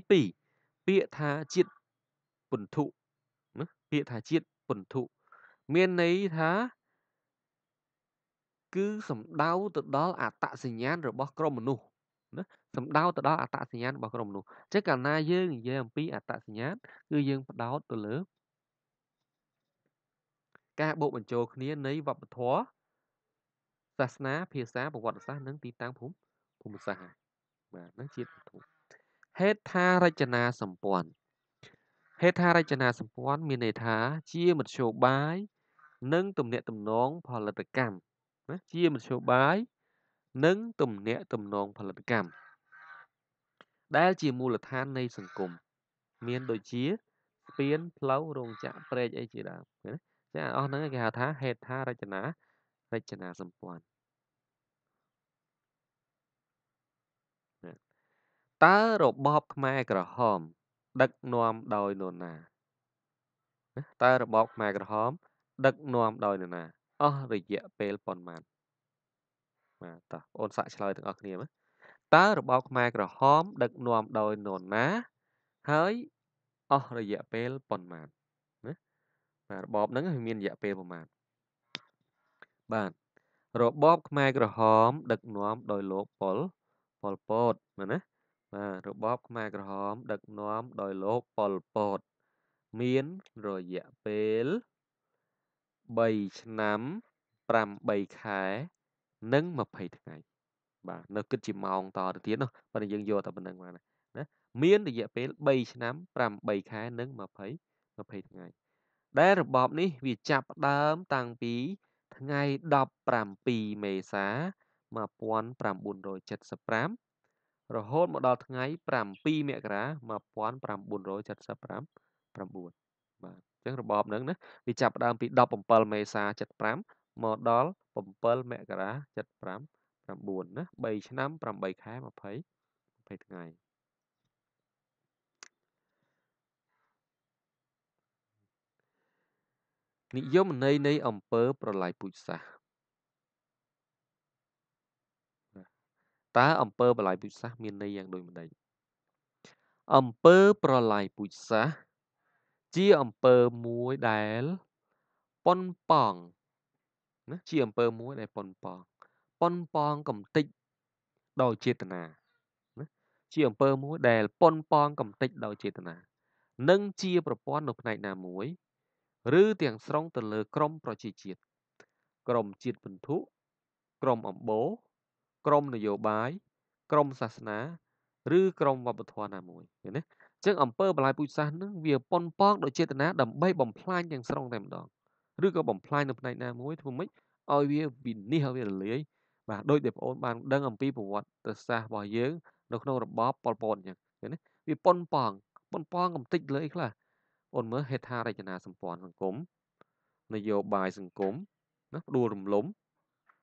[SPEAKER 1] 2ពាក្យថាជាតិពន្ធុណាពាក្យថាជាតិពន្ធុមានន័យថាគឺសំដៅទៅដល់អត្តសញ្ញាណរបស់ក្រុមមនុស្សណាសំដៅទៅដល់អត្តសញ្ញាណរបស់ក្រុមមនុស្សអញ្ចឹងកាលណាយើងនិយាយអំពីអត្តសញ្ញាណគឺយើងផ្ដោតទៅលើ ការបូកបញ្ចូលគ្នានៃវប្បធម៌សាសនាភាសាប្រវត្តិសាស្ត្រនិងទីតាំងភូមិភូមិសាស្ត្របាទនឹងជាបន្ទុកហេដ្ឋារចនាសម្ព័ន្ធហេដ្ឋារចនាសម្ព័ន្ធមានន័យថាជាមធ្យោបាយនិង ទំនាក់ទំនង ផលិតកម្មណាជាមធ្យោបាយនិងទំនាក់ទំនងផលិតកម្មដែលជាមូលដ្ឋាននៃសង្គមមានដូចជាស្ពានផ្លូវរោងចក្រព្រែកអីជាដើមណាចាអស់ហ្នឹងគេហៅថាហេដ្ឋារចនារចនាសម្ព័ន្ធតើរបបខ្មែរក្រហម ដឹកនាំដោយនរណាតើរបបខ្មែរក្រហម ដឹកនាំដោយនរណាអស់រយៈពេលប៉ុន្មានបាទតោះអូនសាក់ឆ្លើយទាំងអស់គ្នាមើលតើរបបខ្មែរក្រហម ដឹកនាំដោយនរណាហើយអស់រយៈពេលប៉ុន្មានណាបាទរបបហ្នឹងមានរយៈពេលប្រមាណបាទរបបខ្មែរក្រហម ដឹកនាំដោយលោកប៉ុលប៉ុលពតមែនណាបាទរបបខ្មែរក្រហមដឹកនាំដោយលោកប៉ុលពតមានរយៈពេល3ឆ្នាំ8ខែនិង20ថ្ងៃបាទនៅគិតជាម៉ោងតទៅទៀតនោះប៉ុន្តែយើងយកតែប៉ុណ្្នឹងមកណាណាមានរយៈពេល3ឆ្នាំ8ខែនិង20 20ថ្ងៃដែលរបបនេះវាចាប់ដើមតាំងពីថ្ងៃ17មេសា1975រហូតមកដល់ថ្ងៃ7មករា1979 9បាទអញ្ចឹងរបបហ្នឹងណាវាចាប់ដើមពី17មេសា75មកដល់7មករា75 9ណា3ឆ្នាំ8ខែ20 20ថ្ងៃនិយមន័យនៃអំពើប្រឡាយពូជសាសន៍តើអំពើ ប្រឡាយពូជសាសន៍មានន័យយ៉ាងដូចម្ដេចអំពើប្រឡាយពូជសាសន៍ជាអំពើមួយដែលប៉ុនប៉ងណាជាអំពើមួយដែលប៉ុនប៉ងប៉ុនប៉ងកំតិចដោយចេតនាណាជាអំពើមួយដែលប៉ុនប៉ងកំតិចដោយចេតនានិងជាប្រព័ន្ធនៅផ្នែកណាមួយ ឬទាំងស្រុងទៅលើក្រមប្រជាជាតិក្រមជាតិពន្ធុក្រមអំបូរក្រមនយោបាយក្រមសាសនាឬក្រមវប្បធម៌ណាមួយឃើញទេអញ្ចឹងអំពើបលាយពុជសាសនឹងវាប៉ុនប៉ងដោយចេតនាដើម្បីបំផ្លាញទាំងស្រុងតែម្ដងឬក៏បំផ្លាញនៅផ្នែកណាមួយធ្វើម៉េចឲ្យវាវិនិច្ឆ័យឲ្យវារលាយបាទដោយដែលបងអូនបានដឹងអំពីប្រវត្តិសាស្ត្ររបស់យើងនៅក្នុងរបបប៉ុលពតអញ្ចឹងឃើញទេវាប៉ុនប៉ងប៉ុនប៉ងកំតិចលើអីខ្លះអូនមើលហេដ្ឋារចនាសម្ព័ន្ធសង្គមនយោបាយសង្គមណាផ្ដួលរំលំ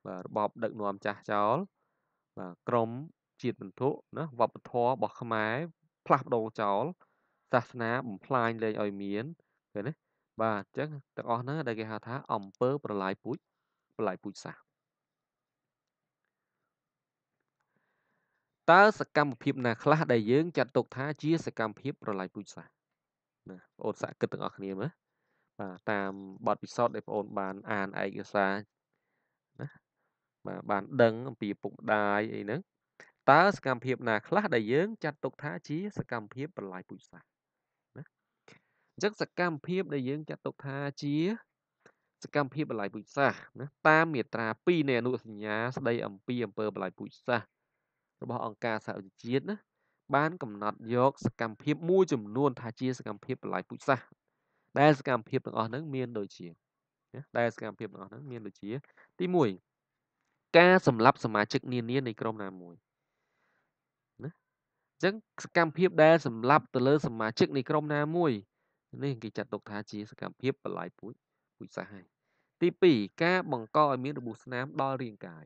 [SPEAKER 1] បាទរបបដឹកនាំចាស់ចោលបាទក្រមជាតិបន្ទុណាវប្បធម៌របស់ខ្មែរផ្លាស់ប្ដូរចោលសាសនាបំផ្លាញលែងឲ្យមានឃើញទេបាទអញ្ចឹងទាំងអស់ហ្នឹងដែលគេហៅថាអំពើប្រឡាយពូជប្រឡាយពូជសាសតើសកម្មភាព ណា ខ្លះ ដែលយើងចាត់ទុកថាជាសកម្មភាពប្រឡាយពូជសាសណាបងអូនសាក់គិតទាំងអស់គ្នាមើលបាទតាមបទពិសោធន៍ដែលបងអូន បានអានឯកសារណាបាទបានដឹងអំពីពុកម្ដាយអីហ្នឹងតើសកម្មភាព ណាខ្លះដែលយើងចាត់ទុកថាជាសកម្មភាពប្រឡាយពូជសាសអញ្ចឹងសកម្មភាពដែលយើងចាត់ទុកថាជាសកម្មភាពបលាយពូជសាសន៍ណាតាមមាត្រា2នៃអនុសញ្ញាស្ដីអំពីអំពើបលាយពូជសាសន៍របស់អង្គការសហវិជាតិណាបានកំណត់យកសកម្មភាពមួយចំនួនថាជាសកម្មភាពបលាយពូជសាសន៍ដែលសកម្មភាពទាំងអស់ហ្នឹងមានដូចជាដែលសកម្មភាពទាំងអស់ហ្នឹងមានដូចជា ទី1ការសម្លាប់សមាជិកនានានៃក្រុមណាមួយណាអញ្ចឹងសកម្មភាពដែលសម្លាប់ទៅលើសមាជិកនៃក្រុមណាមួយនេះគេចាត់ទុកថាជាសកម្មភាពបន្លាយពូជពូជសាសហើយទី2ការបង្កឲ្យមានរបួសស្នាមដល់រាងកាយ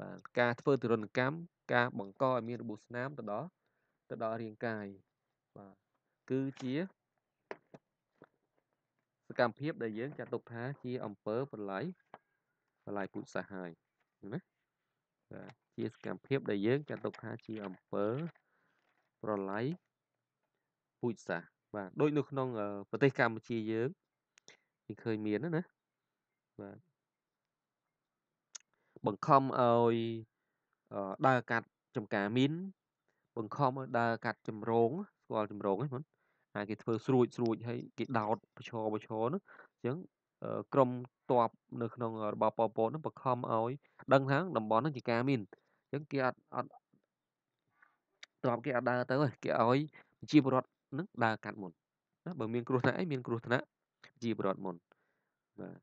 [SPEAKER 1] បាទការធ្វើទរណកម្មការបង្កឲ្យមានរបួសស្នាមទៅដល់ទៅដល់រាងកាយបាទគឺជាសកម្មភាពដែលយើង ចាត់ទុកថាជាអំពើបន្លាយបន្លាយពូជសាសហើយណាបាទជាសកម្មភាពដែលយើង ចាត់ទុកថាជាអំពើប្រឡាយពូជសាសន៍បាទដូចនៅក្នុងប្រទេសកម្ពុជាយើងគេឃើញមានណាបាទបង្ខំឲ្យដើរកាត់ចំការមីនបង្ខំឲ្យដើរកាត់ចម្រងស្គាល់ចម្រងហ្នឹងបងអាគេធ្វើស្រួចស្រួចហើយគេដោតបឈរបឈរហ្នឹងអញ្ចឹងក្រមតបនៅក្នុងរបបប៉ុលពតហ្នឹងបង្ខំឲ្យដឹងថាតំបន់ហ្នឹងជាការមីនអញ្ចឹងគេអត់អត់តបគេអត់ដើរទៅគេឲ្យជាពលរដ្ឋនឹងដើរកាត់មុនណាបើមានគ្រោះថ្នាក់អីមានគ្រោះថ្នាក់ជាប្រវត្តិមុនបាទ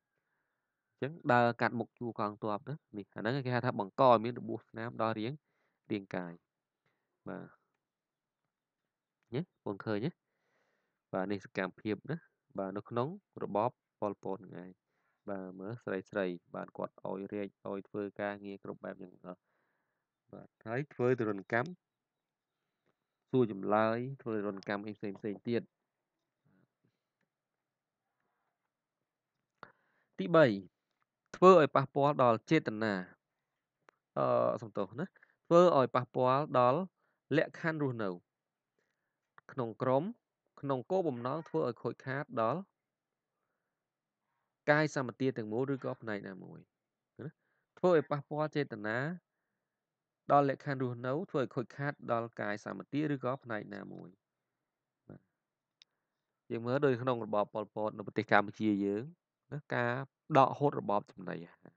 [SPEAKER 1] ចឹងដើរកាត់មុខជួរកងទ័ពណានេះអាហ្នឹងគេហៅថាបង្កឲ្យមានរបួសស្នាមដល់រាងរាងកាយបាទញ៉េបងឃើញណាបាទនេះសកម្មភាពណាបាទនៅក្នុងរបបប៉ុលពតហ្នឹងឯងបាទមើលស្រីស្រីបាទគាត់អោយរែកអោយធ្វើការងារគ្រប់បែបយ៉ាងបាទហើយធ្វើទរណកម្មួរចម្លើយធ្វើរនកម្មអីផ្សេងផ្សេងទៀតទី3ធ្វើឲ្យប៉ះពាល់ ដល់ចេតនាអឺសំទោសណាធ្វើឲ្យប៉ះពាល់ ដល់លក្ខខណ្ឌរស់នៅ ក្នុងក្រុមក្នុងគោលបំណងធ្វើឲ្យខូចខាត ដល់កាយសម្បទាទាំងមូលឬក៏ផ្នែកណាមួយធ្វើឲ្យប៉ះពាល់ចេតនាដល់លក្ខខណ្ឌរស់នៅធ្វើឲ្យខូចខាតដល់កាយសម្បត្តិឬក៏ផ្នែកណាមួយបាទយើងមើលដូចក្នុងរបបប៉ុលពតនៅប្រទេសកម្ពុជាយើងណាការដកហូតរបបចំណីអាហារ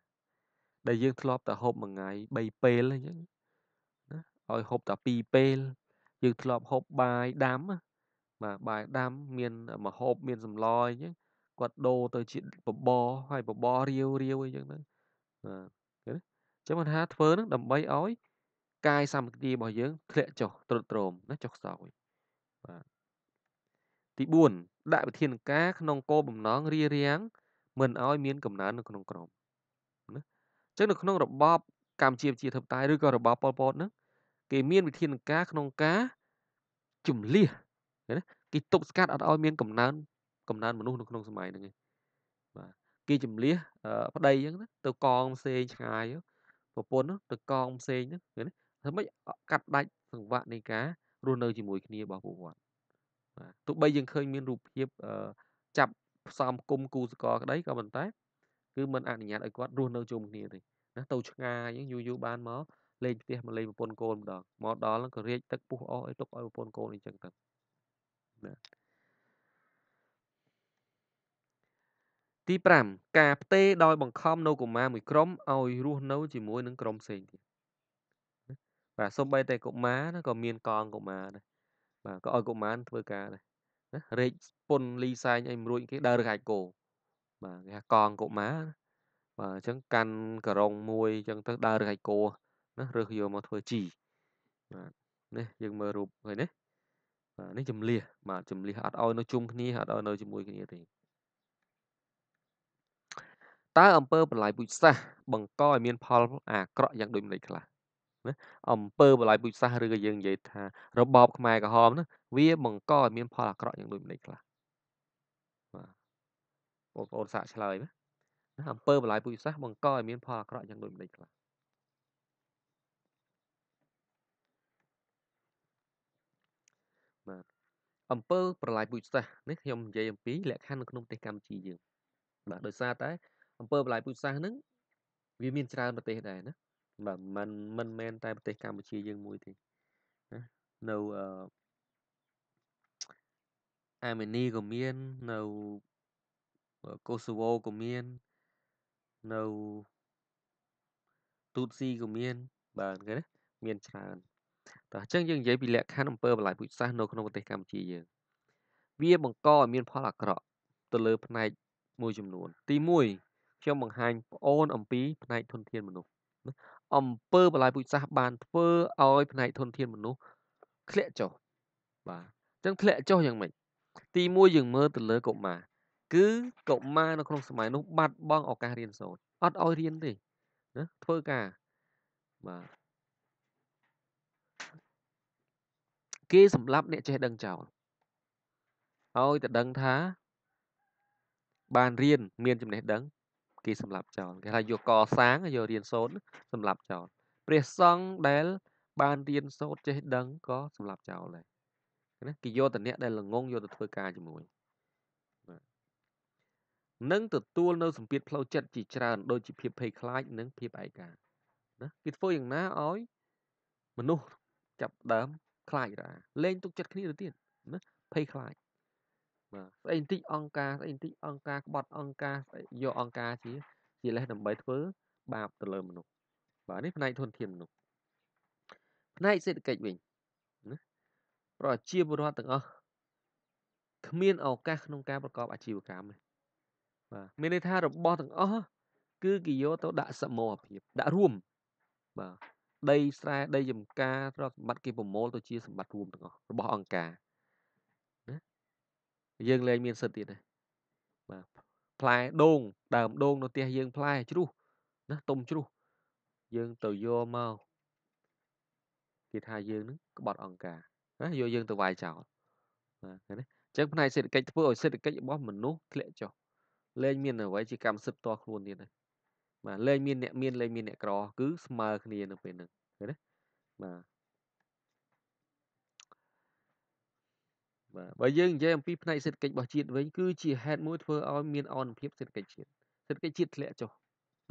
[SPEAKER 1] ដែលយើងធ្លាប់តែហូបមួយថ្ងៃ3ពេលអញ្ចឹងណាឲ្យហូបតែ2ពេលយើងធ្លាប់ហូបបាយដាំបាទបាយដាំមានមហូបមានសម្លអញ្ចឹងគាត់ដូរទៅជាបបរហើយបបររាវរាវអីចឹងទៅបាទអញ្ចឹងមិនថាធ្វើនឹងដើម្បីឲ្យកាយសាមគ្គីរបស់យើងធ្លាក់ចុះទ្រុឌទ្រោមណាចុះខ្សោយបាទទី4ដាក់វិធានការក្នុងគោលបំណងរៀបរៀងមិនឲ្យមានកំណើននៅក្នុងក្រមណាអញ្ចឹងនៅក្នុងរបបកម្ពុជាប្រជាធិបតេយ្យឬក៏របបប៉ុលពតហ្នឹងគេមានវិធានការក្នុងការជំលះណាគេទប់ស្កាត់អត់ឲ្យមានកំណើនកំណើនមនុស្សនៅក្នុងសម័យហ្នឹងឯងបាទគេជំលះប្តីអញ្ចឹងទៅកងផ្សេងឆ្ងាយប្រពន្ធទៅកងផ្សេងហ្នឹងធ្វើម៉េចកាត់ដាច់សង្វាក់នៃការរស់នៅជាមួយគ្នារបស់ពួកគាត់បាទទោះបីយើងឃើញ មានរូបភាពចាប់ផ្សំគុំគូសកលក្តីក៏ប៉ុន្តែគឺมันអនុញ្ញាតឲ្យគាត់រស់នៅជុំគ្នាទេណាទៅឆ្ងាយយូរយូរបានមកលេងផ្ទះមកលេងប្រពន្ធកូនម្ដងមកដល់ហ្នឹងក៏រៀបទឹកពុះអស់ឲ្យទុកឲ្យប្រពន្ធកូនអីចឹងទៅណាទី5ការផ្ទេរដោយបង្ខំនៅកុមារមួយក្រុមឲ្យរស់នៅជាមួយនឹងក្រុមផ្សេងទៀតបាទសូម្បីតែកុមារណាក៏មានកងកុមារដែរបាទក៏ឲ្យកុមារធ្វើការដែរណារែកពុនលីសែងអីមួយរួចគេដើរកាច់គោបាទគេហៅកងកុមារបាទអញ្ចឹងកាន់ករងមួយអញ្ចឹងទៅដើរកាច់គោណារើសយកមកធ្វើជីបាទនេះយើងមើលរូបឃើញទេបាទនេះចំលះបាទចំលះអត់ឲ្យនៅជុំគ្នាអត់ឲ្យនៅជាមួយគ្នាទេតើអង្គើបន្លាយពុជសាសបង្កឲ្យមាន ផលអាក្រក់យ៉ាងដូចម្តេចខ្លះណាអង្គើបលាយពុជសាសឬក៏យើងនិយាយថារបបខ្មែរក្រហមណាវា បង្កឲ្យមាន ផលអាក្រក់យ៉ាងដូចម្ដេចខ្លះបាទបងប្អូនសាកឆ្លើយណាអង្គើបលាយពុជសាសបង្កឲ្យមានផលអាក្រក់យ៉ាងដូចម្ដេចខ្លះបាទអង្គើប្រឡាយពុជសាសនេះខ្ញុំនិយាយអំពីលក្ខខណ្ឌនៅក្នុងប្រទេសកម្ពុជាយើងបាទដោយសារតែអង្គើប្រឡាយពុជសាសហ្នឹងវាមាន ច្រើនប្រទេសដែរណាបាទមិនមិនមែនតែប្រទេសកម្ពុជាយើងមួយទេណានៅអឺអាមេនីក៏មាននៅកូសូវូក៏មាននៅទូតស៊ីក៏មាន បាទគេណាមានច្រើនតោះអញ្ចឹងយើងនិយាយពីលក្ខខណ្ឌអំពើបន្លាយពុជសាសនៅក្នុងប្រទេសកម្ពុជាយើងវា បង្កឲ្យមានផលអាក្រក់ទៅលើ ផ្នែកមួយចំនួនទី1ខ្ញុំបង្ហាញប្អូនអំពីផ្នែកធនធានមនុស្សអំពើបន្លាយពូជសាសន៍បានធ្វើឲ្យផ្នែកធនធានមនុស្សធ្លាក់ចុះបាទអញ្ចឹងធ្លាក់ចុះយ៉ាងម៉េចទី1យើងមើលទៅលើកុមារគឺកុមារនៅក្នុងសម័យនោះបាត់បង់ឱកាសរៀនសូត្រអត់ឲ្យរៀនទេណាធ្វើការបាទគេសម្រាប់ អ្នកចេះដឹងចោលឲ្យតែដឹងថា បានរៀនមានចំណេះដឹងគេសម្លាប់ចោលគេថាយកកសាងយករៀនសូត្រសម្លាប់ចោលព្រះសង្ឃដែល បានរៀនសូត្រចេះដឹងក៏សម្លាប់ចោលដែរណាគេយកតអ្នកដែលល្ងងយកទៅធ្វើការជាមួយនឹងទទួលនៅសម្ពាធផ្លូវចិត្តជាច្រើនដូចជាភាពភ័យខ្លាចនិងភាពឯកាណាគេធ្វើយ៉ាងណាឲ្យមនុស្សចាប់ដើម ខ្លាចរអាលែងទុកចិត្តគ្នាទៅទៀតណាភ័យខ្លាចបាទស្អីបន្តិចអង្គការស្អីបន្តិចអង្គការក្បត់អង្គការយកអង្គការជា ជាលេសដើម្បីធ្វើ បាបទៅលើមនុស្សបាទនេះផ្នែកធនធានមនុស្សផ្នែកសេដ្ឋកិច្ចវិញណាប្រជាពលរដ្ឋទាំងអស់គ្មានឱកាសក្នុងការប្រកបអាជីវកម្មទេបាទមានន័យថារបស់ទាំងអស់គឺគេយកទៅដាក់សមរភាពដាក់រួមបាទដីស្រែដីចំការទ្រព្យសម្បត្តិគេប្រមូលទៅជា សម្បត្តិរួមទាំងអស់របស់អង្គការយើងលែងមានសិទ្ធទៀតទេបាទផ្លែដូង ដើមដូង នៅផ្ទះយើងផ្លែជ្រុះណាទុំជ្រុះយើងទៅយកមកគេថាយើងនឹងក្បត់ អង្គការណាយកយើងទៅវាយចោលបាទណាអញ្ចឹងផ្នែកសេដ្ឋកិច្ចធ្វើឲ្យសេដ្ឋកិច្ចរបស់មនុស្សធ្លាក់ចុះលែងមានអ្វីជាកម្មសិទ្ធិផ្ទាល់ខ្លួនទៀតហើយបាទលែងមានអ្នកមានលែងមានអ្នកក្រគឺស្មើគ្នានៅពេលហ្នឹងឃើញទេបាទបាទបើយើងនិយាយអំពីផ្នែកសេដ្ឋកិច្ចរបស់ជាតិវិញគឺជាហេតុមួយធ្វើឲ្យមានអនុភាពសេដ្ឋកិច្ចជាតិសេដ្ឋកិច្ចជាតិធ្លាក់ចុះ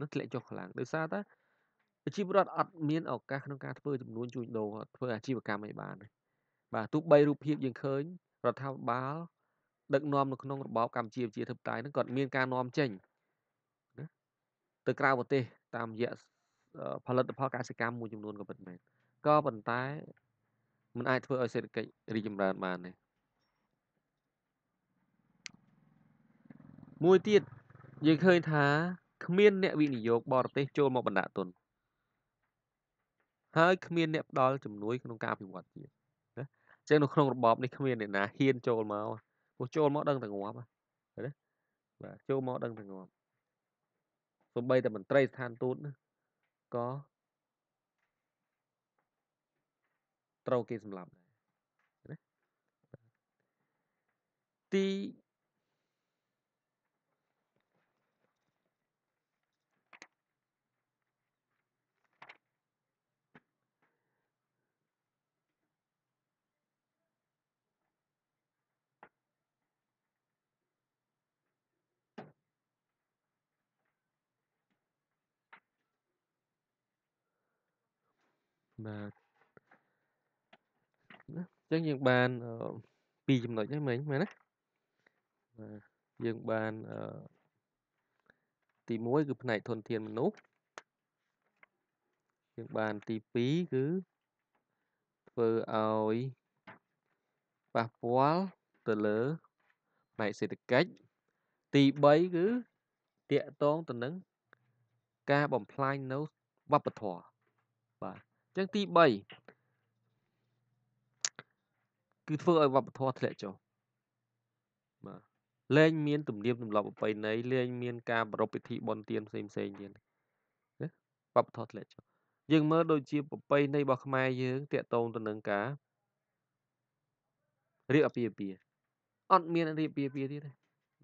[SPEAKER 1] នោះធ្លាក់ចុះខ្លាំងដោយសារតែប្រជាពលរដ្ឋអត់មានឱកាសក្នុងការធ្វើចំនួនជួញដូរធ្វើអាជីវកម្មឲ្យបាន បាទទោះបីរូបភាពយើងឃើញរដ្ឋាភិបាលដឹកនាំនៅក្នុងរបបកម្ពុជាប្រជាធិបតេយ្យហ្នឹងគាត់មានការនាំចេញណាទៅក្រៅប្រទេសតាមរយៈផលិតផលកសិកម្មមួយចំនួនក៏ពិតមែនក៏ប៉ុន្តែมันអាចធ្វើឲ្យសេដ្ឋកិច្ចរីកចម្រើនបានទេមួយទៀតយើងឃើញថា គ្មាន អ្នកវិនិយោគបរទេស ចូលមកបណ្ដាក់ទុនហើយគ្មានអ្នកផ្ដល់ជំនួយក្នុងការអភិវឌ្ឍជាតិណាអញ្ចឹងនៅក្នុងរបបនេះគ្មានអ្នកណាហ៊ានចូលមកព្រោះចូលមក ដឹងតែងាប់ណាបាទចូលមកដឹងតែងាប់សំបីតែមន្ត្រីស្ថានទូតក៏ត្រូវគេ សម្លាប់ដែរណាទីបាទណាអញ្ចឹងយើងបានពីរចំណុចហ្នឹងមែនមែនណាបាទយើងបានទី1គឺផ្នែកធនធានមនុស្សយើងបានទី2គឺធ្វើឲ្យប៉ះពាល់ទៅលើផ្នែកសេដ្ឋកិច្ចទី3គឺតាកតងទៅនឹងការបំផ្លាញនៅវប្បធម៌ចឹងទី3គឺធ្វើឲ្យវប្បធម៌ធ្លាក់ចុះបាទលែងមាន ទំនៀមទម្លាប់ប្រពៃណីលែងមាន ការប្រពៃពិធីបុណ្យទានផ្សេងផ្សេងទៀតណាវប្បធម៌ធ្លាក់ចុះយើងមើលដូចជាប្រពៃណីរបស់ខ្មែរយើងតាក់ទងទៅនឹងការរៀបអាពាហ៍ពិពាហ៍អត់មានរៀបអាពាហ៍ពិពាហ៍ទៀតទេ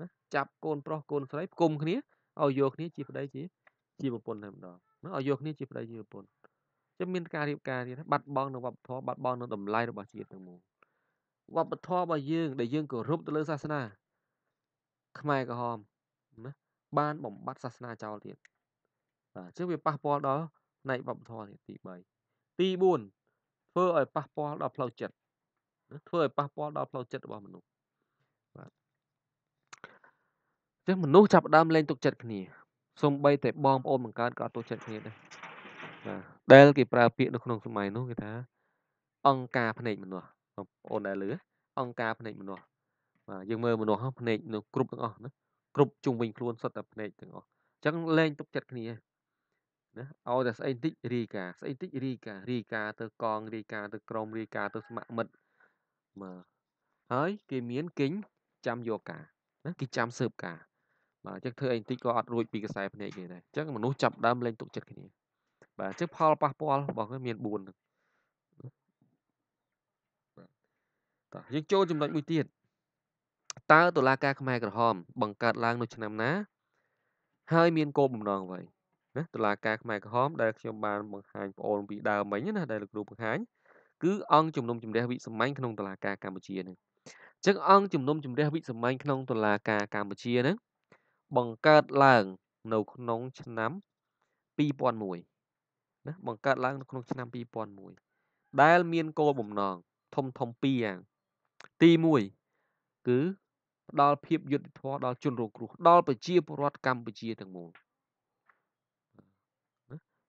[SPEAKER 1] ណាចាប់កូន ប្រុសកូនស្រីគុំគ្នាឲ្យយកគ្នាជាប្តីជាជាប្រពន្ធតែម្ដងណាឲ្យយកគ្នាជាប្តីជាប្រពន្ធចឹងមានការរៀបការទៀតបាត់បង់នៅវប្បធម៌បាត់បង់នៅតម្លៃរបស់ជាតិទាំងមូលវប្បធម៌របស់យើងដែលយើងគោរពទៅលើសាសនា ខ្មែរក្រហមណាបានបំបត្តិសាសនាចោលទៀតបាទចឹងវាប៉ះពាល់ដល់ផ្នែកវប្បធម៌ទី3ទី4ធ្វើឲ្យប៉ះពាល់ដល់ផ្លូវចិត្តធ្វើឲ្យប៉ះពាល់ដល់ផ្លូវចិត្តរបស់មនុស្សបាទចឹងមនុស្សចាប់ដើមលែងទុកចិត្តគ្នាសំបីតែបងប្អូនបង្កើតក៏ទុកចិត្តគ្នាដែរបាទដែលគេប្រើពាក្យនៅក្នុងសម័យនោះគេថាអង្គការភ្នែកមនុស្សបងប្អូនដែលលឺអង្គការភ្នែកមនុស្សបាទយើងមើលមនុស្សភ្នែកនៅគ្រប់ទាំងអស់ណាគ្រប់ជុំវិញខ្លួនសុទ្ធតែភ្នែកទាំងអស់អញ្ចឹងលែងទុកចិត្តគ្នាណាឲ្យតែស្អីតិចរីកាស្អីតិចរីការីកាទៅកងរីកាទៅក្រមរីកាទៅស្ម័គ្រមិត្តមើលហើយគេមានគេញចាំយកការណាគេចាំស៊ើបការបាទអញ្ចឹងធ្វើអីតិចក៏អត់រួចពីខ្សែភ្នែកគេដែរអញ្ចឹងមនុស្សចាប់ដើមលែងទុកចិត្តគ្នាបាទអញ្ចឹងផលប៉ះពាល់របស់វាមាន4ហ្នឹងតោះយើងចូលចំណុចមួយទៀតតើតុលាការខ្មែរក្រហម បង្កើតឡើង នៅឆ្នាំណា ហើយមានគោលបំណងអ្វីណាតុលាការខ្មែរក្រហមដែលខ្ញុំបានបង្ហាញប្អូនពីដើមមិញណាដែលលោកគ្រូបង្ហាញគឺអង្គជំនុំជម្រះវិសាមញ្ញក្នុងតុលាការកម្ពុជាហ្នឹងអញ្ចឹងអង្គជំនុំជម្រះវិសាមញ្ញក្នុងតុលាការកម្ពុជាហ្នឹងបង្កើតឡើងនៅក្នុងឆ្នាំ2001ណាបង្កើតឡើងនៅក្នុងឆ្នាំ2001ដែលមានគោលបំណង ធំធំពីរយ៉ាងទី1គឺផ្ដល់ភាពយុត្តិធម៌ដល់ ជនរងគ្រោះដល់ប្រជាពលរដ្ឋកម្ពុជាទាំងមូល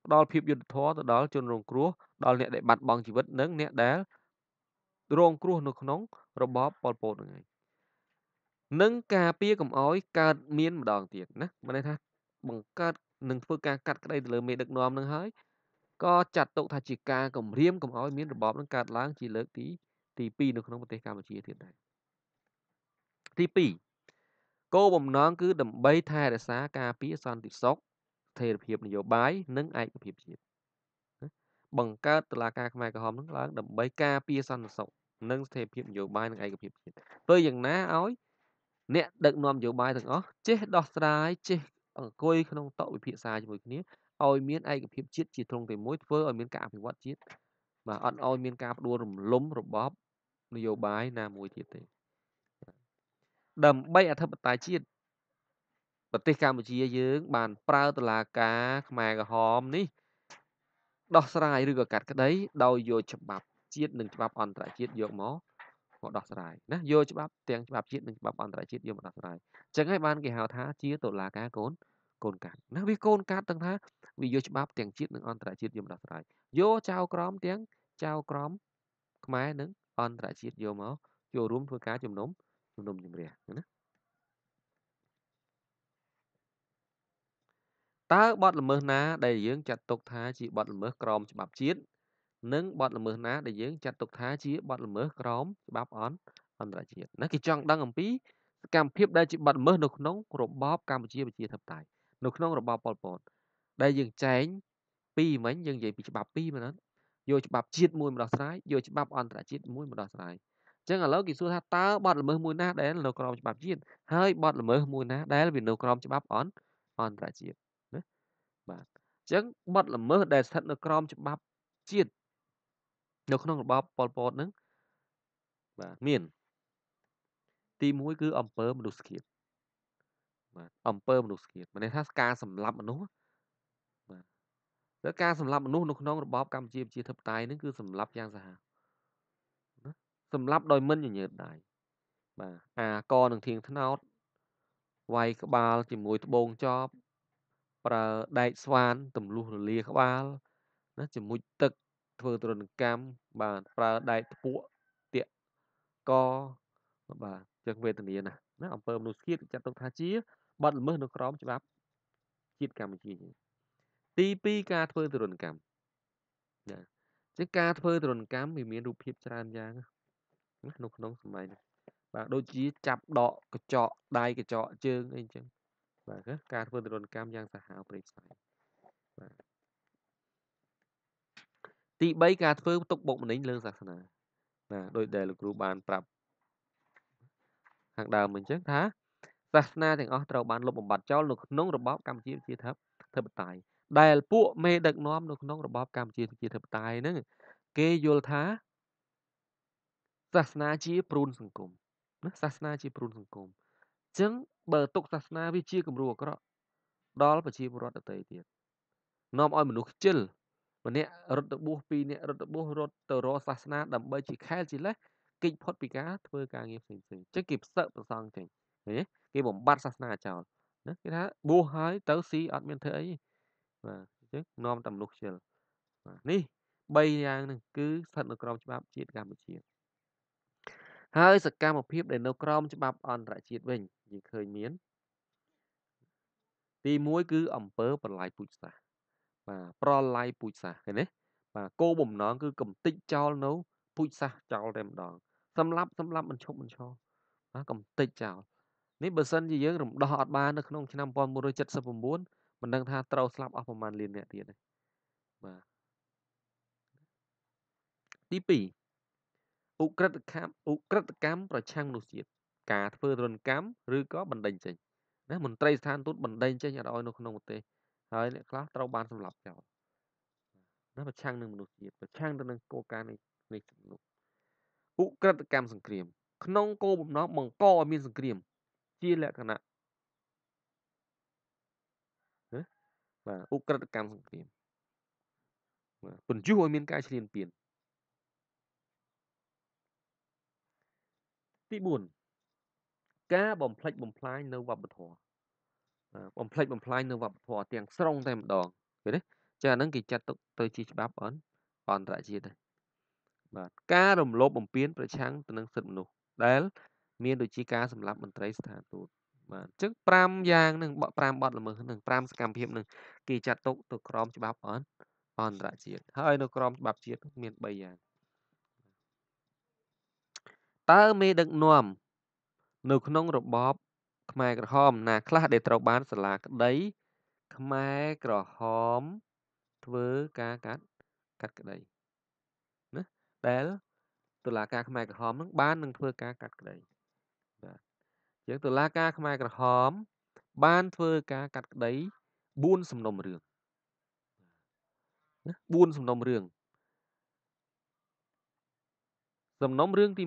[SPEAKER 1] ផ្ដល់ភាពយុត្តិធម៌ទៅដល់ជនរងគ្រោះដល់អ្នកដែលបាត់បង់ជីវិតនិងអ្នកដែលរងគ្រោះនៅក្នុង របបប៉ុលពតហ្នឹងឯងនិងការពៀកំអយកើតមានម្ដងទៀតណាមិនន័យថា បង្កើតនឹងធ្វើការកាត់ក្តីទៅលើមេដឹកនាំនឹងហើយក៏ចាត់ទុកថាជាការគំរាមកុំឲ្យមានរបបនឹងកើតឡើងជាលើកទី ទី2នៅក្នុងប្រទេសកម្ពុជាទៀតដែរទី2គោលបំណងគឺដើម្បី ថែរក្សាការពារសន្តិសុខស្ថិរភាពនយោបាយនិងឯកភាពជាតិបង្កើតតឡាការខ្មែរក្រហមនឹងឡើងដើម្បីការពារសន្តិសុខនិងស្ថិរភាពនយោបាយនិងឯកភាពជាតិធ្វើយ៉ាងណាឲ្យអ្នក ដឹកនាំនយោបាយទាំងអស់ចេះដោះស្រាយចេះអង្គុយក្នុងតុវិភាសាជាមួយគ្នាឲ្យមានឯកភាពជាតិជាទ្រង់តែមួយធ្វើឲ្យ មានការអភិវឌ្ឍជាតិបាទអត់ឲ្យមានការផ្ដួលរំលំរបបនយោបាយណាមួយទៀតទេដើម្បីអធិបតេយ្យជាតិប្រទេសកម្ពុជាយើង បានប្រើតឡាការខ្មែរក្រហមនេះដោះស្រាយឬក៏កាត់ក្តីដោយយកច្បាប់ជាតិនិងច្បាប់ អន្តរជាតិយកមកមកដោះស្រាយណាយកច្បាប់ទាំងច្បាប់ជាតិនិងច្បាប់អន្តរជាតិយកមកដោះស្រាយអញ្ចឹងហើយបានគេហៅថាជាតឡាការកូនកូនកាត់ណាវាកូនកាត់ទាំងថាវាយកច្បាប់ទាំងជាតិនិងអន្តរជាតិយកមកដោះស្រាយយកចៅក្រមទាំងចៅក្រមខ្មែរ និងអន្តរជាតិយកមកចូលរួមធ្វើការជំនុំជំនុំជម្រះណាតើបទល្មើសណា ដែលយើងចាត់ទុក ថាជាបទល្មើសក្រមច្បាប់ជាតិនិងបទល្មើសណាដែលយើងចាត់ទុកថាជាបទល្មើសក្រមច្បាប់អន្តអន្តរជាតិណាគេចង់ដឹងអំពីសកម្មភាពដែលជាបទល្មើសនៅក្នុងរបបកម្ពុជាប្រជាធិបតេយ្យនៅក្នុងរបបប៉ុលពតដែលយើងចែងពីមិញយើងនិយាយពីច្បាប់ពីរមែនអត់យកច្បាប់ជាតិមួយមកដោះស្រាយយកច្បាប់អន្តរជាតិមួយមកដោះស្រាយអញ្ចឹងឥឡូវគេសួរថាតើបទល្មើសមួយណាដែលនៅក្រមច្បាប់ជាតិហើយបទល្មើសមួយណាដែលវានៅក្រមច្បាប់អន្តអន្តរជាតិណាបាទអញ្ចឹងបទល្មើសដែលស្ថិតនៅក្រម ច្បាប់ជាតិនៅក្នុងរបបប៉ុលពតហ្នឹងបាទមាន ទី1គឺអង្គើមនុស្សជាតិបាទអំពើមនុស្សជាតិមានន័យថាការសម្លាប់មនុស្សបាទតែការសម្លាប់មនុស្សនៅក្នុងរបបកម្ពុជាប្រជាធិបតេយ្យហ្នឹងគឺសម្លាប់យ៉ាងសាហាវណាសម្លាប់ដោយមិនញញើតដៃបាទអាកនឹងធៀងថ្នោតវាយក្បាលជាមួយត្បូងចប់ប្រើដែកស្វានទម្លុះរលាក្បាលណាជាមួយទឹកធ្វើទរណកម្មបាទប្រើដែកធ្ពក់ទាក់កបាទចឹងវេទនាណាណាអង្គើមនុស្សជាតិចាត់ទុកថាជាបទល្មើសនៅក្រមច្បាប់ជាតិកម្ពុជាទី2ការធ្វើទរណកម្មណាជាការធ្វើទរណកម្មវាមាន រូបភាពច្រើនយ៉ាងណានៅក្នុងសម័យនេះបាទដូចជាចាប់ដកកញ្ចក់ដៃកញ្ចក់ជើងអីចឹងបាទការធ្វើទរណកម្មយ៉ាងសាហាវព្រៃផ្សៃបាទទី3ការធ្វើ ទុកបុកម្នេញលើសាសនាណាដោយដែលលោកគ្រូបាន ប្រាប់ខាងដើមអញ្ចឹងថាសាសនាទាំងអស់ត្រូវបានលុបបំបាត់ចោលនៅក្នុងរបបកម្ពុជាប្រជាធិបតេយ្យដែលពួកមេដឹកនាំនៅក្នុងរបបកម្ពុជាប្រជាធិបតេយ្យហ្នឹងគេយល់ថាសាសនាជាព្រូនសង្គមណាសាសនាជាព្រូនសង្គមអញ្ចឹងបើទុកសាសនាវាជាគំរូអាក្រក់ដល់ប្រជាពលរដ្ឋដទៃទៀតនាំឲ្យមនុស្សខ្ជិលម្នាក់រត់ទៅបួសពីរនាក់រត់ទៅបួសរត់ទៅរកសាសនាដើម្បីជាខែលជាលេសគេចផុតពីការធ្វើការងារផ្សេងផ្សេងអញ្ចឹងគេផ្សឹកប្រសងចេញឃើញទេគេបំបត្តិសាសនាចោលណាគេថាបួសហើយទៅស៊ីអត់មានធ្វើអីបាទអញ្ចឹងនាំតែមនុស្សខ្ជិលបាទនេះ3យ៉ាងហ្នឹងគឺស្ថិតនៅក្រម ច្បាប់ជាតិកម្ពុជាហើយសកម្មភាពដែលនៅក្រមច្បាប់អន្តរជាតិវិញយើងឃើញមាន ទី1គឺអង្គើប្រឡាយពូជសាសបាទប្រឡាយពូជសាសឃើញទេបាទគោបំណងគឺកំតិចចោលនៅពូជសាសចោលតែម្ដងសម្លាប់សម្លាប់មិនឈប់មិនឈរបាទកំតិចចោលនេះបើសិនជាយើងរំដោះអត់បាននៅក្នុងឆ្នាំ1979មិនដឹងថាត្រូវស្លាប់អស់ប្រមាណលានអ្នកទៀតទេបាទទី2ឧក្រិដ្ឋកម្មឧក្រិដ្ឋកម្មប្រឆាំងមនុស្សជាតិការធ្វើរនកម្មឬក៏បណ្ដេញចេញណាមន្ត្រីស្ថានទូតបណ្ដេញចេញអត់ឲ្យនៅក្នុងប្រទេសហើយអ្នកខ្លះត្រូវបានសម្លាប់ចោលណាប្រឆាំងនឹងមនុស្សជាតិប្រឆាំងទៅនឹងគោលការណ៍នេះនេះជំនុំឧក្រិដ្ឋកម្មសង្គ្រាមក្នុងគោលបំណងបង្កឲ្យមានសង្គ្រាមជាលក្ខណៈណាបាទឧក្រិដ្ឋកម្មសង្គ្រាមបាទពន្យុះឲ្យមាន ការឈ្លានពានទី4ការបំផ្លិចបំផ្លាញនៅវប្បធម៌បំផ្លិចបំផ្លាញនៅវប្បធម៌ទាំងស្រុងតែម្ដងឃើញទេចាហ្នឹងគេចាត់ទុកទៅជាច្បាប់អនអន្តរជាតិដែរបាទការរំលោភបំពានប្រឆាំងទៅនឹងសិទ្ធិមនុស្សដែលមានដូចជាការសម្លាប់មន្ត្រីស្ថានទូតបាទអញ្ចឹង5យ៉ាងនឹងបក5បទល្មើសនឹង5សកម្មភាពនឹងគេចាត់ទុកទៅក្រមច្បាប់អន្តអន្តរជាតិហើយនៅក្រមច្បាប់ជាតិមាន3យ៉ាងតើមេដឹកនាំនៅក្នុងរបបខ្មែរក្រហម ណា ខ្លះដែលត្រូវបានសាលាក្តីខ្មែរក្រហមធ្វើការកាត់កាត់ក្តីណាដែលតុលាការខ្មែរក្រហមនឹងបាននឹងធ្វើការកាត់ក្តីចឹងតុលាការខ្មែរក្រហមបានធ្វើការកាត់ក្តី4សំណុំរឿងណា4សំណុំរឿងសំណុំរឿងទី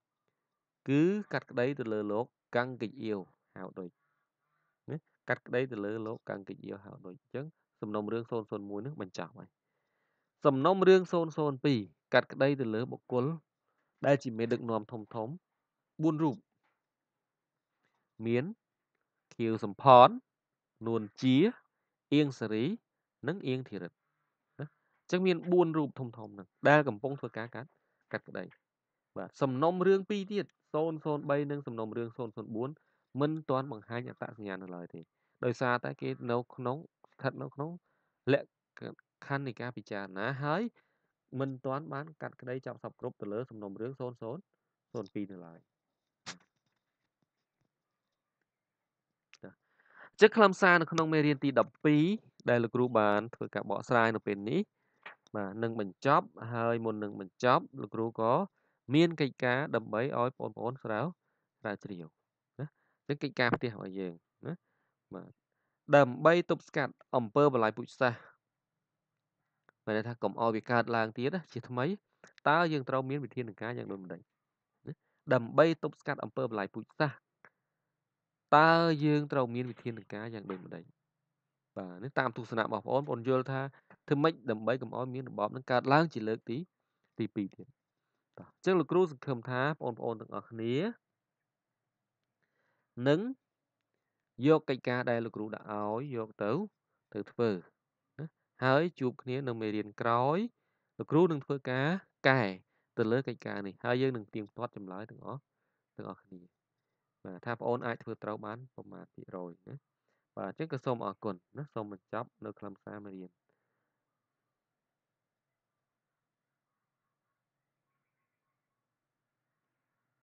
[SPEAKER 1] 1គឺកាត់ក្តី ទៅលើលោកកាំងកិច្ចអៀវហៅដូចណាកាត់ក្តីទៅលើលោកកាំងកិច្ចអៀវហៅដូចអញ្ចឹងសំណុំរឿង001នឹងបញ្ចប់ហើយសំណុំរឿង002កាត់ក្តី ទៅលើបុគ្គលដែលជាមេដឹកនាំធំធំ4រូបមានខៀវសំផននួនជាអៀងសេរី និងអៀងធីរិតណាអញ្ចឹងមាន4រូបធំធំហ្នឹងដែលកំពុងធ្វើការកាត់កាត់ក្តី បាទសំណុំរឿង2ទៀត003និងសំណុំរឿង004មិនទាន់បង្ហាញអត្តសញ្ញាណនៅឡើយទេដោយសារតែគេនៅ ក្នុងស្ថិតនៅ ក្នុងលក្ខណ្ឌនៃការពិចារណាហើយមិនទាន់បានកាត់ក្តីចប់សពគ្រប់ទៅលើ សំណុំរឿង0002នៅឡើយចឹងខ្លឹមសារនៅក្នុងមេរៀនទី12ដែលលោកគ្រូបានធ្វើការបកស្រាយនៅពេលនេះបាទនឹងបញ្ចប់ហើយមុននឹងបញ្ចប់លោកគ្រូក៏មានកិច្ចការដើម្បីឲ្យបងប្អូនស្រាវស្រាវជ្រាវណាចឹងកិច្ចការផ្ទះរបស់យើងណាបាទដើម្បីទប់ស្កាត់អំពើបន្លាយពុជសាសមានថាកុំឲ្យវាកើតឡើងទៀតណាជាថ្មីតើយើងត្រូវមានវិធានការយ៉ាងដូចម្តេចដើម្បីទប់ស្កាត់អំពើបន្លាយពុជសាសតើយើង ត្រូវមានវិធានការយ៉ាងដូចម្ដេចបាទនេះតាមទស្សនៈរបស់បងប្អូនបងប្អូនយល់ថាធ្វើម៉េចដើម្បីកុំឲ្យមានរបបនឹងកើតឡើងជាលើកទីទី2ទៀតតោះអញ្ចឹងលោកគ្រូសង្ឃឹមថាបងប្អូនទាំងអស់គ្នានឹងយកកិច្ចការដែលលោកគ្រូដាក់ឲ្យយកទៅទៅធ្វើណាហើយជួបគ្នានៅមេរៀនក្រោយលោកគ្រូនឹងធ្វើការកែទៅលើកិច្ចការនេះហើយយើងនឹងទៀងទាត់ចម្លើយទាំងអស់ទាំងអស់គ្នាបាទថាបងអូនអាចធ្វើត្រូវបានប្រមាណភាគរយណាបាទអញ្ចឹងក៏សូមអរគុណណាសូមបញ្ចប់នៅខ្លឹមសារមេរៀន